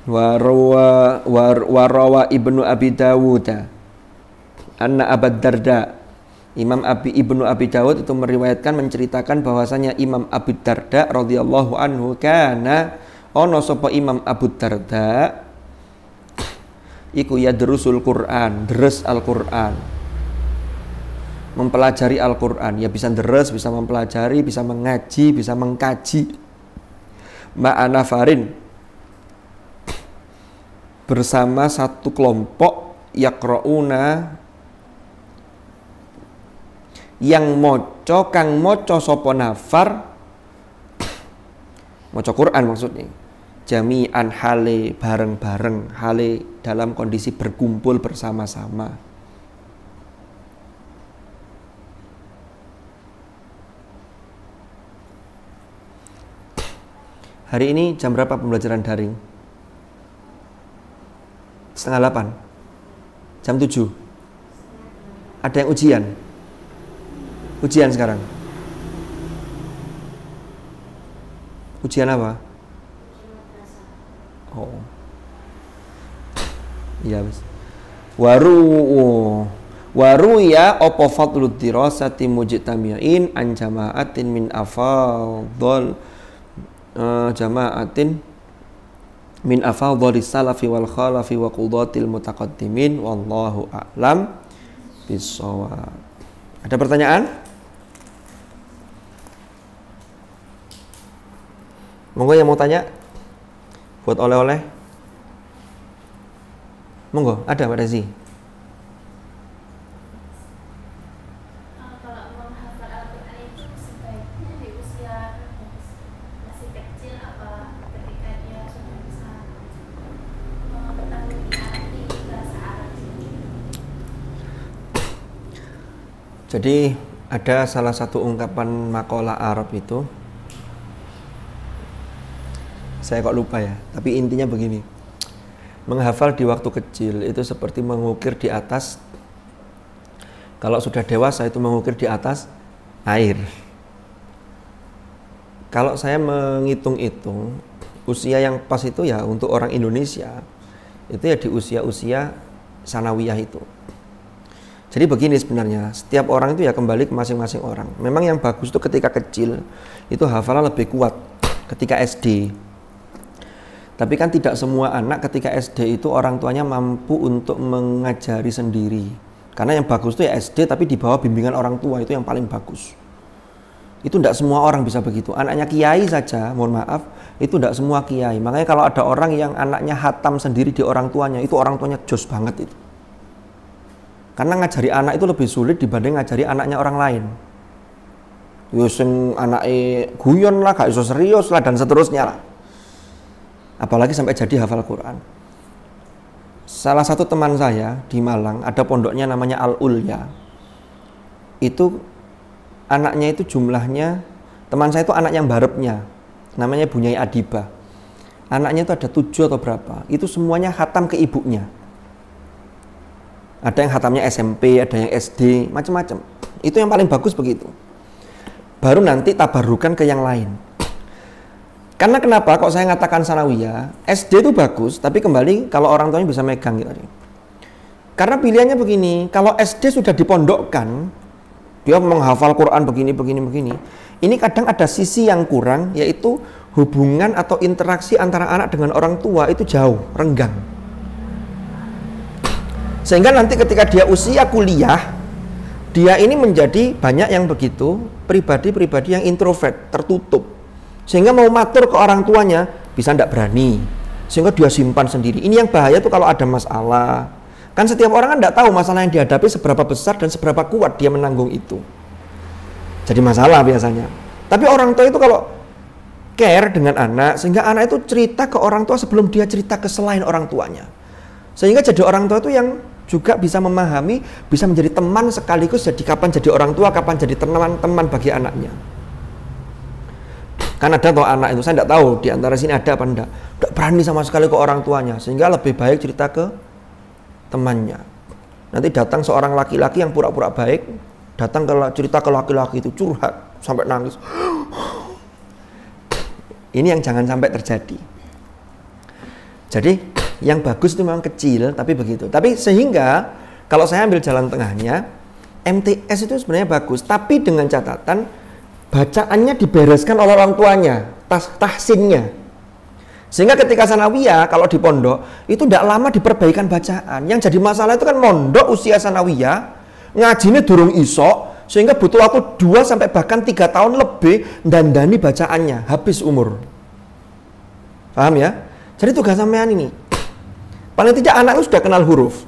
Warawa warawa Ibnu Abi Dawud anna Abad Darda Imam Abi Ibnu Abi Dawud itu meriwayatkan menceritakan bahwasanya Imam Abu Darda radhiyallahu anhu kana ono sapa Imam Abu Darda iku ya derusul Quran, deres Al-Quran. Mempelajari Al-Quran, ya bisa deres, bisa mempelajari, bisa mengaji, bisa mengkaji. Ma'ana farin bersama satu kelompok yakrouna yang moco kang moco sopo nafar moco Quran maksudnya jami'an hale bareng-bareng hale dalam kondisi berkumpul bersama-sama hari ini jam berapa pembelajaran daring setengah delapan, jam tujuh. Ada yang ujian, ujian sekarang. Ujian apa? Oh, iya bes. Waru, oh. waru ya opo fadlu dirasati mujtami'in an jama'atin min afadhal uh, eh, jama'atin min afadhali salafi wal khalafi wa qudatil mutaqaddimin wallahu a'lam bisawab. Ada pertanyaan? Monggo yang mau tanya buat oleh-oleh. Monggo, ada pada sih Jadi ada salah satu ungkapan makola Arab itu saya kok lupa ya, tapi intinya begini. Menghafal di waktu kecil itu seperti mengukir di atas kalau sudah dewasa itu mengukir di atas air. Kalau saya menghitung-hitung usia yang pas itu ya untuk orang Indonesia itu ya di usia-usia sanawiyah itu jadi begini sebenarnya, setiap orang itu ya kembali ke masing-masing orang. Memang yang bagus itu ketika kecil, itu hafalan lebih kuat ketika SD. Tapi kan tidak semua anak ketika SD itu orang tuanya mampu untuk mengajari sendiri. Karena yang bagus itu ya SD tapi di bawah bimbingan orang tua itu yang paling bagus. Itu tidak semua orang bisa begitu. Anaknya kiai saja, mohon maaf, itu tidak semua kiai. Makanya kalau ada orang yang anaknya hatam sendiri di orang tuanya, itu orang tuanya jos banget itu karena ngajari anak itu lebih sulit dibanding ngajari anaknya orang lain. Yo sing e guyon lah, gak iso serius lah dan seterusnya lah. Apalagi sampai jadi hafal Quran. Salah satu teman saya di Malang ada pondoknya namanya Al Ulya. Itu anaknya itu jumlahnya teman saya itu anak yang barepnya namanya Bunyai Adiba anaknya itu ada tujuh atau berapa itu semuanya hatam ke ibunya ada yang hatamnya SMP, ada yang SD, macam-macam. Itu yang paling bagus begitu. Baru nanti tabarukan ke yang lain. Karena kenapa kok saya ngatakan sanawiyah? SD itu bagus, tapi kembali kalau orang tuanya bisa megang gitu. Karena pilihannya begini, kalau SD sudah dipondokkan, dia menghafal Quran begini begini begini. Ini kadang ada sisi yang kurang yaitu hubungan atau interaksi antara anak dengan orang tua itu jauh, renggang. Sehingga nanti ketika dia usia kuliah, dia ini menjadi banyak yang begitu, pribadi-pribadi yang introvert, tertutup. Sehingga mau matur ke orang tuanya bisa tidak berani. Sehingga dia simpan sendiri. Ini yang bahaya tuh kalau ada masalah. Kan setiap orang kan tidak tahu masalah yang dihadapi seberapa besar dan seberapa kuat dia menanggung itu. Jadi masalah biasanya. Tapi orang tua itu kalau care dengan anak sehingga anak itu cerita ke orang tua sebelum dia cerita ke selain orang tuanya sehingga jadi orang tua itu yang juga bisa memahami, bisa menjadi teman sekaligus jadi kapan jadi orang tua, kapan jadi teman-teman bagi anaknya. Karena ada toh anak itu saya tidak tahu di antara sini ada apa enggak. Tidak berani sama sekali ke orang tuanya, sehingga lebih baik cerita ke temannya. Nanti datang seorang laki-laki yang pura-pura baik, datang ke cerita ke laki-laki itu curhat sampai nangis. Ini yang jangan sampai terjadi. Jadi yang bagus itu memang kecil tapi begitu tapi sehingga kalau saya ambil jalan tengahnya MTS itu sebenarnya bagus tapi dengan catatan bacaannya dibereskan oleh orang tuanya tas tahsinnya sehingga ketika sanawiyah kalau di pondok itu tidak lama diperbaikan bacaan yang jadi masalah itu kan mondok usia sanawiyah ngajinya durung iso sehingga butuh waktu 2 sampai bahkan tiga tahun lebih dan dandani bacaannya habis umur paham ya jadi tugas sampean ini Paling tidak anak lu sudah kenal huruf.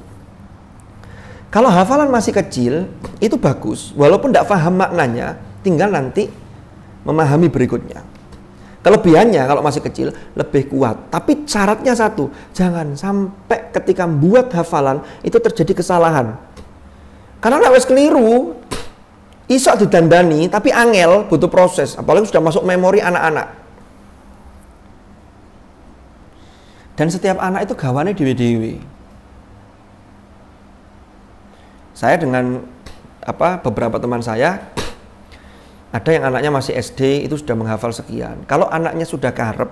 Kalau hafalan masih kecil, itu bagus. Walaupun tidak paham maknanya, tinggal nanti memahami berikutnya. Kelebihannya kalau masih kecil lebih kuat. Tapi syaratnya satu, jangan sampai ketika membuat hafalan itu terjadi kesalahan. Karena nek keliru, isok didandani tapi angel butuh proses, apalagi sudah masuk memori anak-anak. Dan setiap anak itu gawane dewi-dewi. Saya dengan apa beberapa teman saya ada yang anaknya masih SD itu sudah menghafal sekian. Kalau anaknya sudah karep,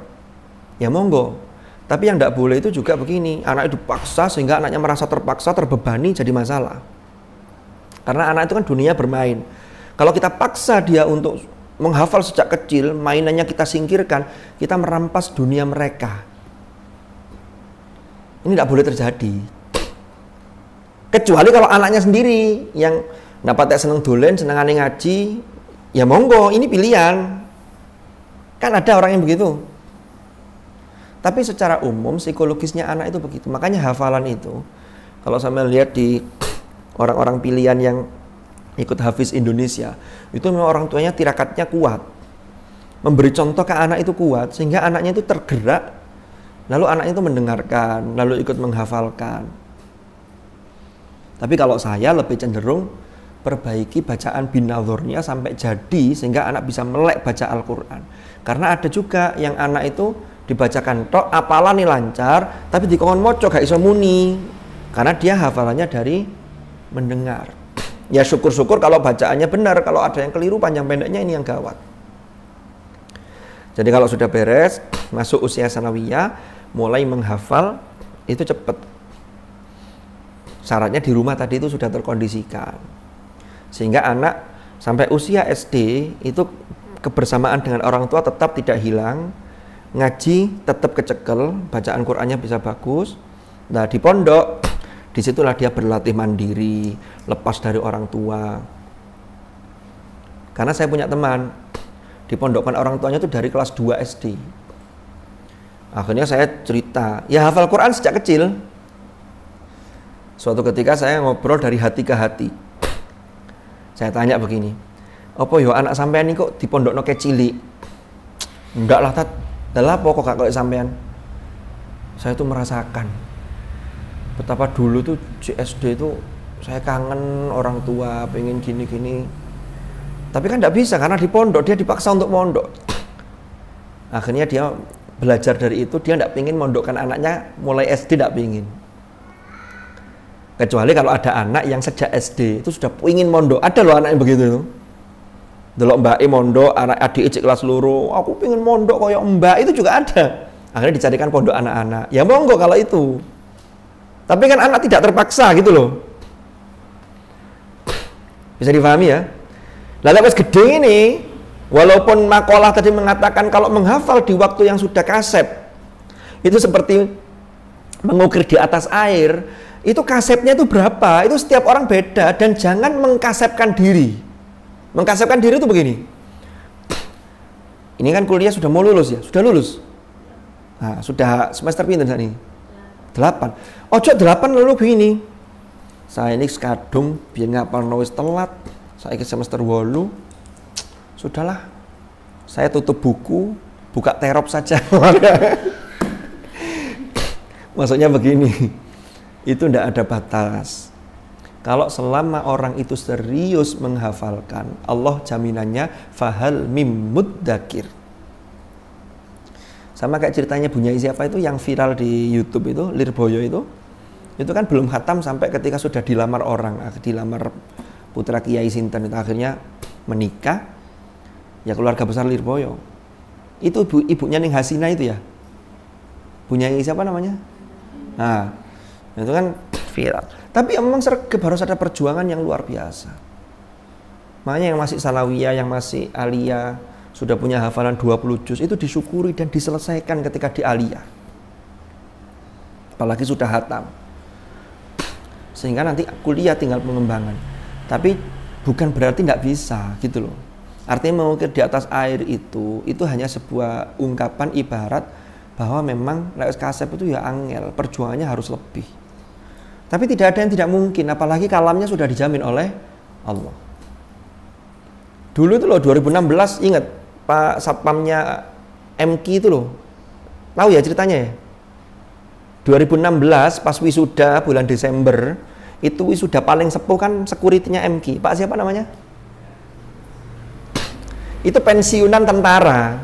ya monggo. Tapi yang tidak boleh itu juga begini, anak itu paksa sehingga anaknya merasa terpaksa, terbebani jadi masalah. Karena anak itu kan dunia bermain. Kalau kita paksa dia untuk menghafal sejak kecil, mainannya kita singkirkan, kita merampas dunia mereka. Ini tidak boleh terjadi. Kecuali kalau anaknya sendiri yang dapat seneng dolen, seneng aneh ngaji, ya monggo, ini pilihan. Kan ada orang yang begitu. Tapi secara umum psikologisnya anak itu begitu. Makanya hafalan itu kalau sampai lihat di orang-orang pilihan yang ikut Hafiz Indonesia, itu memang orang tuanya tirakatnya kuat. Memberi contoh ke anak itu kuat sehingga anaknya itu tergerak Lalu anaknya itu mendengarkan, lalu ikut menghafalkan. Tapi kalau saya lebih cenderung perbaiki bacaan binadurnya sampai jadi sehingga anak bisa melek baca Al-Qur'an. Karena ada juga yang anak itu dibacakan tok apalan nih lancar tapi kongon moco gak iso muni karena dia hafalannya dari mendengar ya syukur-syukur kalau bacaannya benar kalau ada yang keliru panjang pendeknya ini yang gawat jadi kalau sudah beres masuk usia sanawiyah mulai menghafal itu cepat. Syaratnya di rumah tadi itu sudah terkondisikan. Sehingga anak sampai usia SD itu kebersamaan dengan orang tua tetap tidak hilang, ngaji tetap kecekel, bacaan Qur'annya bisa bagus. Nah, di pondok disitulah dia berlatih mandiri, lepas dari orang tua. Karena saya punya teman di pondokan orang tuanya itu dari kelas 2 SD Akhirnya saya cerita, ya hafal Quran sejak kecil. Suatu ketika saya ngobrol dari hati ke hati. Saya tanya begini, apa yo anak sampean ini kok di pondok noke cili? Enggak lah tat, Dalam pokok kakak sampean? Saya tuh merasakan betapa dulu tuh CSD itu saya kangen orang tua pengen gini-gini tapi kan tidak bisa karena di pondok dia dipaksa untuk mondok akhirnya dia belajar dari itu dia tidak ingin mondokkan anaknya mulai SD tidak ingin kecuali kalau ada anak yang sejak SD itu sudah ingin mondok ada loh anak yang begitu itu delok mbak e mondok anak adik cek kelas luru aku pingin mondok kayak mbak itu juga ada akhirnya dicarikan pondok anak-anak ya monggo kalau itu tapi kan anak tidak terpaksa gitu loh bisa difahami ya lalu pas gede ini Walaupun makalah tadi mengatakan kalau menghafal di waktu yang sudah kasep, itu seperti mengukir di atas air, itu kasepnya itu berapa? Itu setiap orang beda dan jangan mengkasepkan diri. Mengkasepkan diri itu begini. Ini kan kuliah sudah mau lulus ya, sudah lulus. Nah, sudah semester pinter saat ini? Delapan. Ojo delapan lalu begini. Saya ini sekadung, biar ngapal nulis telat. Saya ke semester walu, sudahlah saya tutup buku buka terop saja maksudnya begini itu tidak ada batas kalau selama orang itu serius menghafalkan Allah jaminannya fahal mim muddakir sama kayak ceritanya punya siapa itu yang viral di YouTube itu Lirboyo itu itu kan belum khatam sampai ketika sudah dilamar orang dilamar putra Kiai Sinten itu akhirnya menikah ya keluarga besar Lirboyo itu ibu ibunya Ning Hasina itu ya punya siapa namanya nah itu kan viral tapi emang serge harus ada perjuangan yang luar biasa makanya yang masih salawiyah yang masih Alia sudah punya hafalan 20 juz itu disyukuri dan diselesaikan ketika di Alia apalagi sudah hatam sehingga nanti kuliah tinggal pengembangan tapi bukan berarti tidak bisa gitu loh Artinya mengukir di atas air itu, itu hanya sebuah ungkapan ibarat bahwa memang Leos Kasep itu ya angel, perjuangannya harus lebih. Tapi tidak ada yang tidak mungkin, apalagi kalamnya sudah dijamin oleh Allah. Dulu itu loh 2016 ingat Pak Sapamnya MK itu loh. Tahu ya ceritanya ya? 2016 pas wisuda bulan Desember itu wisuda paling sepuh kan sekuritinya MK. Pak siapa namanya? itu pensiunan tentara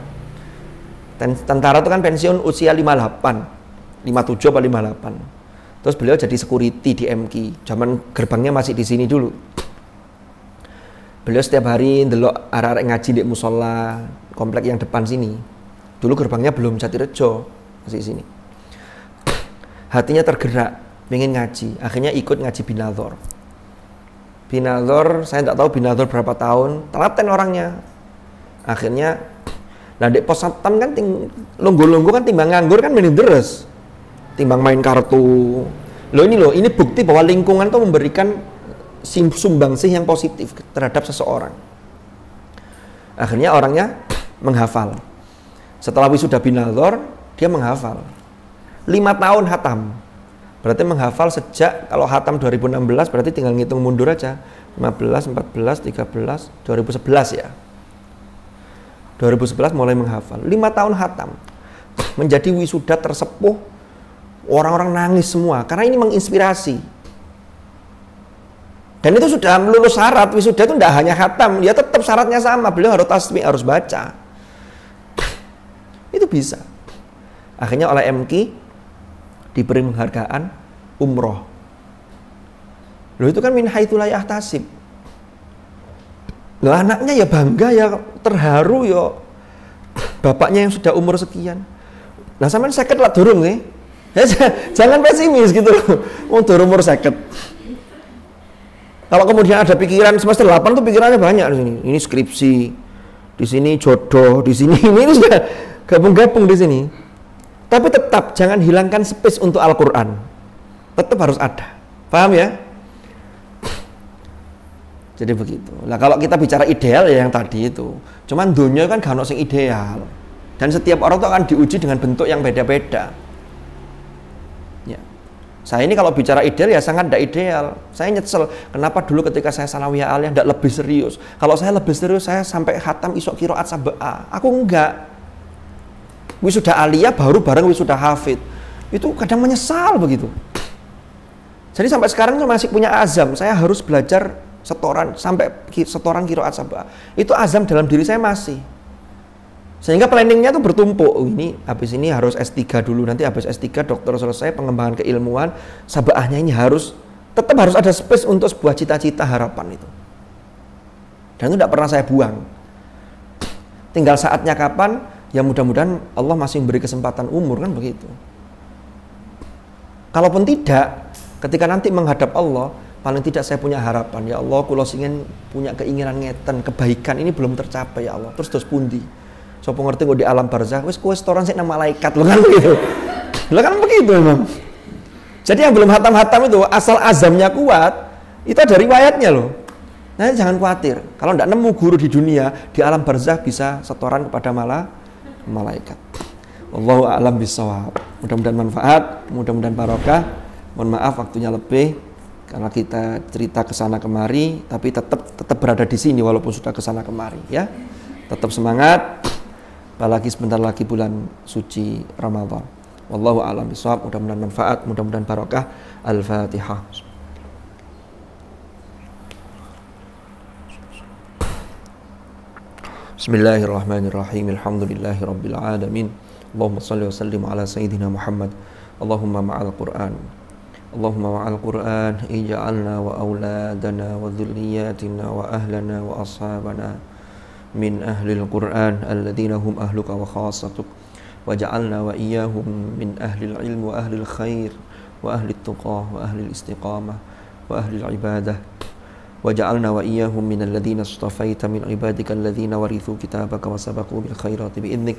tentara itu kan pensiun usia 58 57 atau 58 terus beliau jadi security di MK zaman gerbangnya masih di sini dulu beliau setiap hari ndelok arah-arah ngaji di musola komplek yang depan sini dulu gerbangnya belum jadi rejo masih sini hatinya tergerak ingin ngaji akhirnya ikut ngaji binador binador saya tidak tahu binador berapa tahun telaten orangnya akhirnya nah dek pos satpam kan ting longgo-longgo kan timbang nganggur kan mending deres timbang main kartu lo ini lo, ini bukti bahwa lingkungan tuh memberikan sih yang positif terhadap seseorang akhirnya orangnya menghafal setelah wisuda binalor dia menghafal lima tahun hatam berarti menghafal sejak kalau hatam 2016 berarti tinggal ngitung mundur aja 15, 14, 13, 2011 ya 2011 mulai menghafal. Lima tahun hatam. Menjadi wisuda tersepuh. Orang-orang nangis semua. Karena ini menginspirasi. Dan itu sudah lulus syarat. Wisuda itu tidak hanya hatam. Ya tetap syaratnya sama. Beliau harus tasmi, harus baca. Itu bisa. Akhirnya oleh MK diberi penghargaan umroh. Loh itu kan min haitsulayah tasib Loh anaknya ya bangga ya terharu ya bapaknya yang sudah umur sekian. Nah sampean seket lah durung nih. Eh. Ya, jangan pesimis gitu loh. durung umur seket. Kalau kemudian ada pikiran semester 8 tuh pikirannya banyak di sini. Ini skripsi, di sini jodoh, di sini ini, ini sudah gabung-gabung di sini. Tapi tetap jangan hilangkan space untuk Al-Qur'an. Tetap harus ada. Paham ya? Jadi begitu. Nah kalau kita bicara ideal ya yang tadi itu. Cuman dunia kan gak sing ideal. Dan setiap orang itu akan diuji dengan bentuk yang beda-beda. Ya. Saya ini kalau bicara ideal ya sangat tidak ideal. Saya nyesel. Kenapa dulu ketika saya sanawiyah aliyah tidak lebih serius. Kalau saya lebih serius saya sampai khatam isok kiroat saba'a. Aku enggak. Wisuda aliyah baru bareng wisuda hafid. Itu kadang menyesal begitu. Jadi sampai sekarang saya masih punya azam. Saya harus belajar setoran sampai setoran kiroat sabah itu azam dalam diri saya masih sehingga planningnya tuh bertumpuk oh, ini habis ini harus S3 dulu nanti habis S3 dokter selesai pengembangan keilmuan sabahnya ini harus tetap harus ada space untuk sebuah cita-cita harapan itu dan itu tidak pernah saya buang tinggal saatnya kapan ya mudah-mudahan Allah masih memberi kesempatan umur kan begitu kalaupun tidak ketika nanti menghadap Allah paling tidak saya punya harapan ya Allah kalau ingin punya keinginan ngeten kebaikan ini belum tercapai ya Allah terus terus pundi so pengerti gue di alam barzah wes kue setoran sih nama malaikat lo kan gitu, lo kan begitu memang jadi yang belum hatam-hatam itu asal azamnya kuat itu ada riwayatnya loh nah jangan khawatir kalau ndak nemu guru di dunia di alam barzah bisa setoran kepada malah malaikat Allahu a'lam bisawab mudah-mudahan manfaat mudah-mudahan barokah mohon maaf waktunya lebih karena kita cerita ke sana kemari tapi tetap tetap berada di sini walaupun sudah ke sana kemari ya. Tetap semangat apalagi sebentar lagi bulan suci Ramadan. Wallahu a'lam bisawab mudah-mudahan manfaat, mudah-mudahan barokah. Al-Fatihah. Bismillahirrahmanirrahim. Alhamdulillahirabbil alamin. Allahumma shalli wa sallim ala sayyidina Muhammad. Allahumma ma'al Qur'an. اللهم مع القرآن اجعلنا وأولادنا وذرياتنا وأهلنا وأصحابنا من أهل القرآن الذين هم أهلك وخاصتك وجعلنا وإياهم من أهل العلم وأهل الخير وأهل التقى وأهل الاستقامة وأهل العبادة وجعلنا وإياهم من الذين اصطفيت من عبادك الذين ورثوا كتابك وسبقوا بالخيرات بإذنك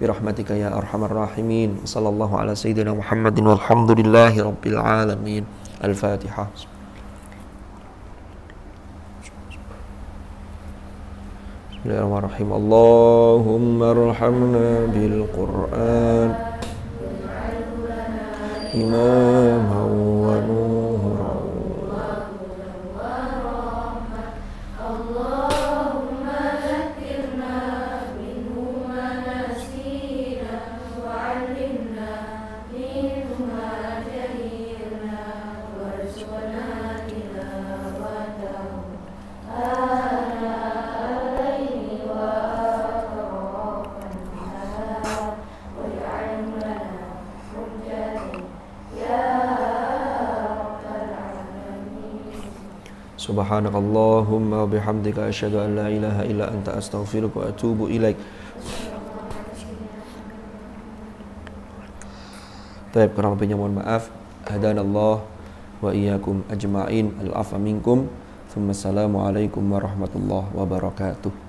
برحمتك يا أرحم الراحمين وصلى الله على سيدنا محمد والحمد لله رب العالمين الفاتحة بسم الله الرحمن الرحيم اللهم ارحمنا بالقرآن إماما ونورا subhanakallahumma wa bihamdika asyhadu an la illa anta astaghfiruka atubu ilaik. Baik, maaf. Hadanallah wa iyyakum ajma'in. Al-afa minkum. Assalamualaikum warahmatullahi wabarakatuh.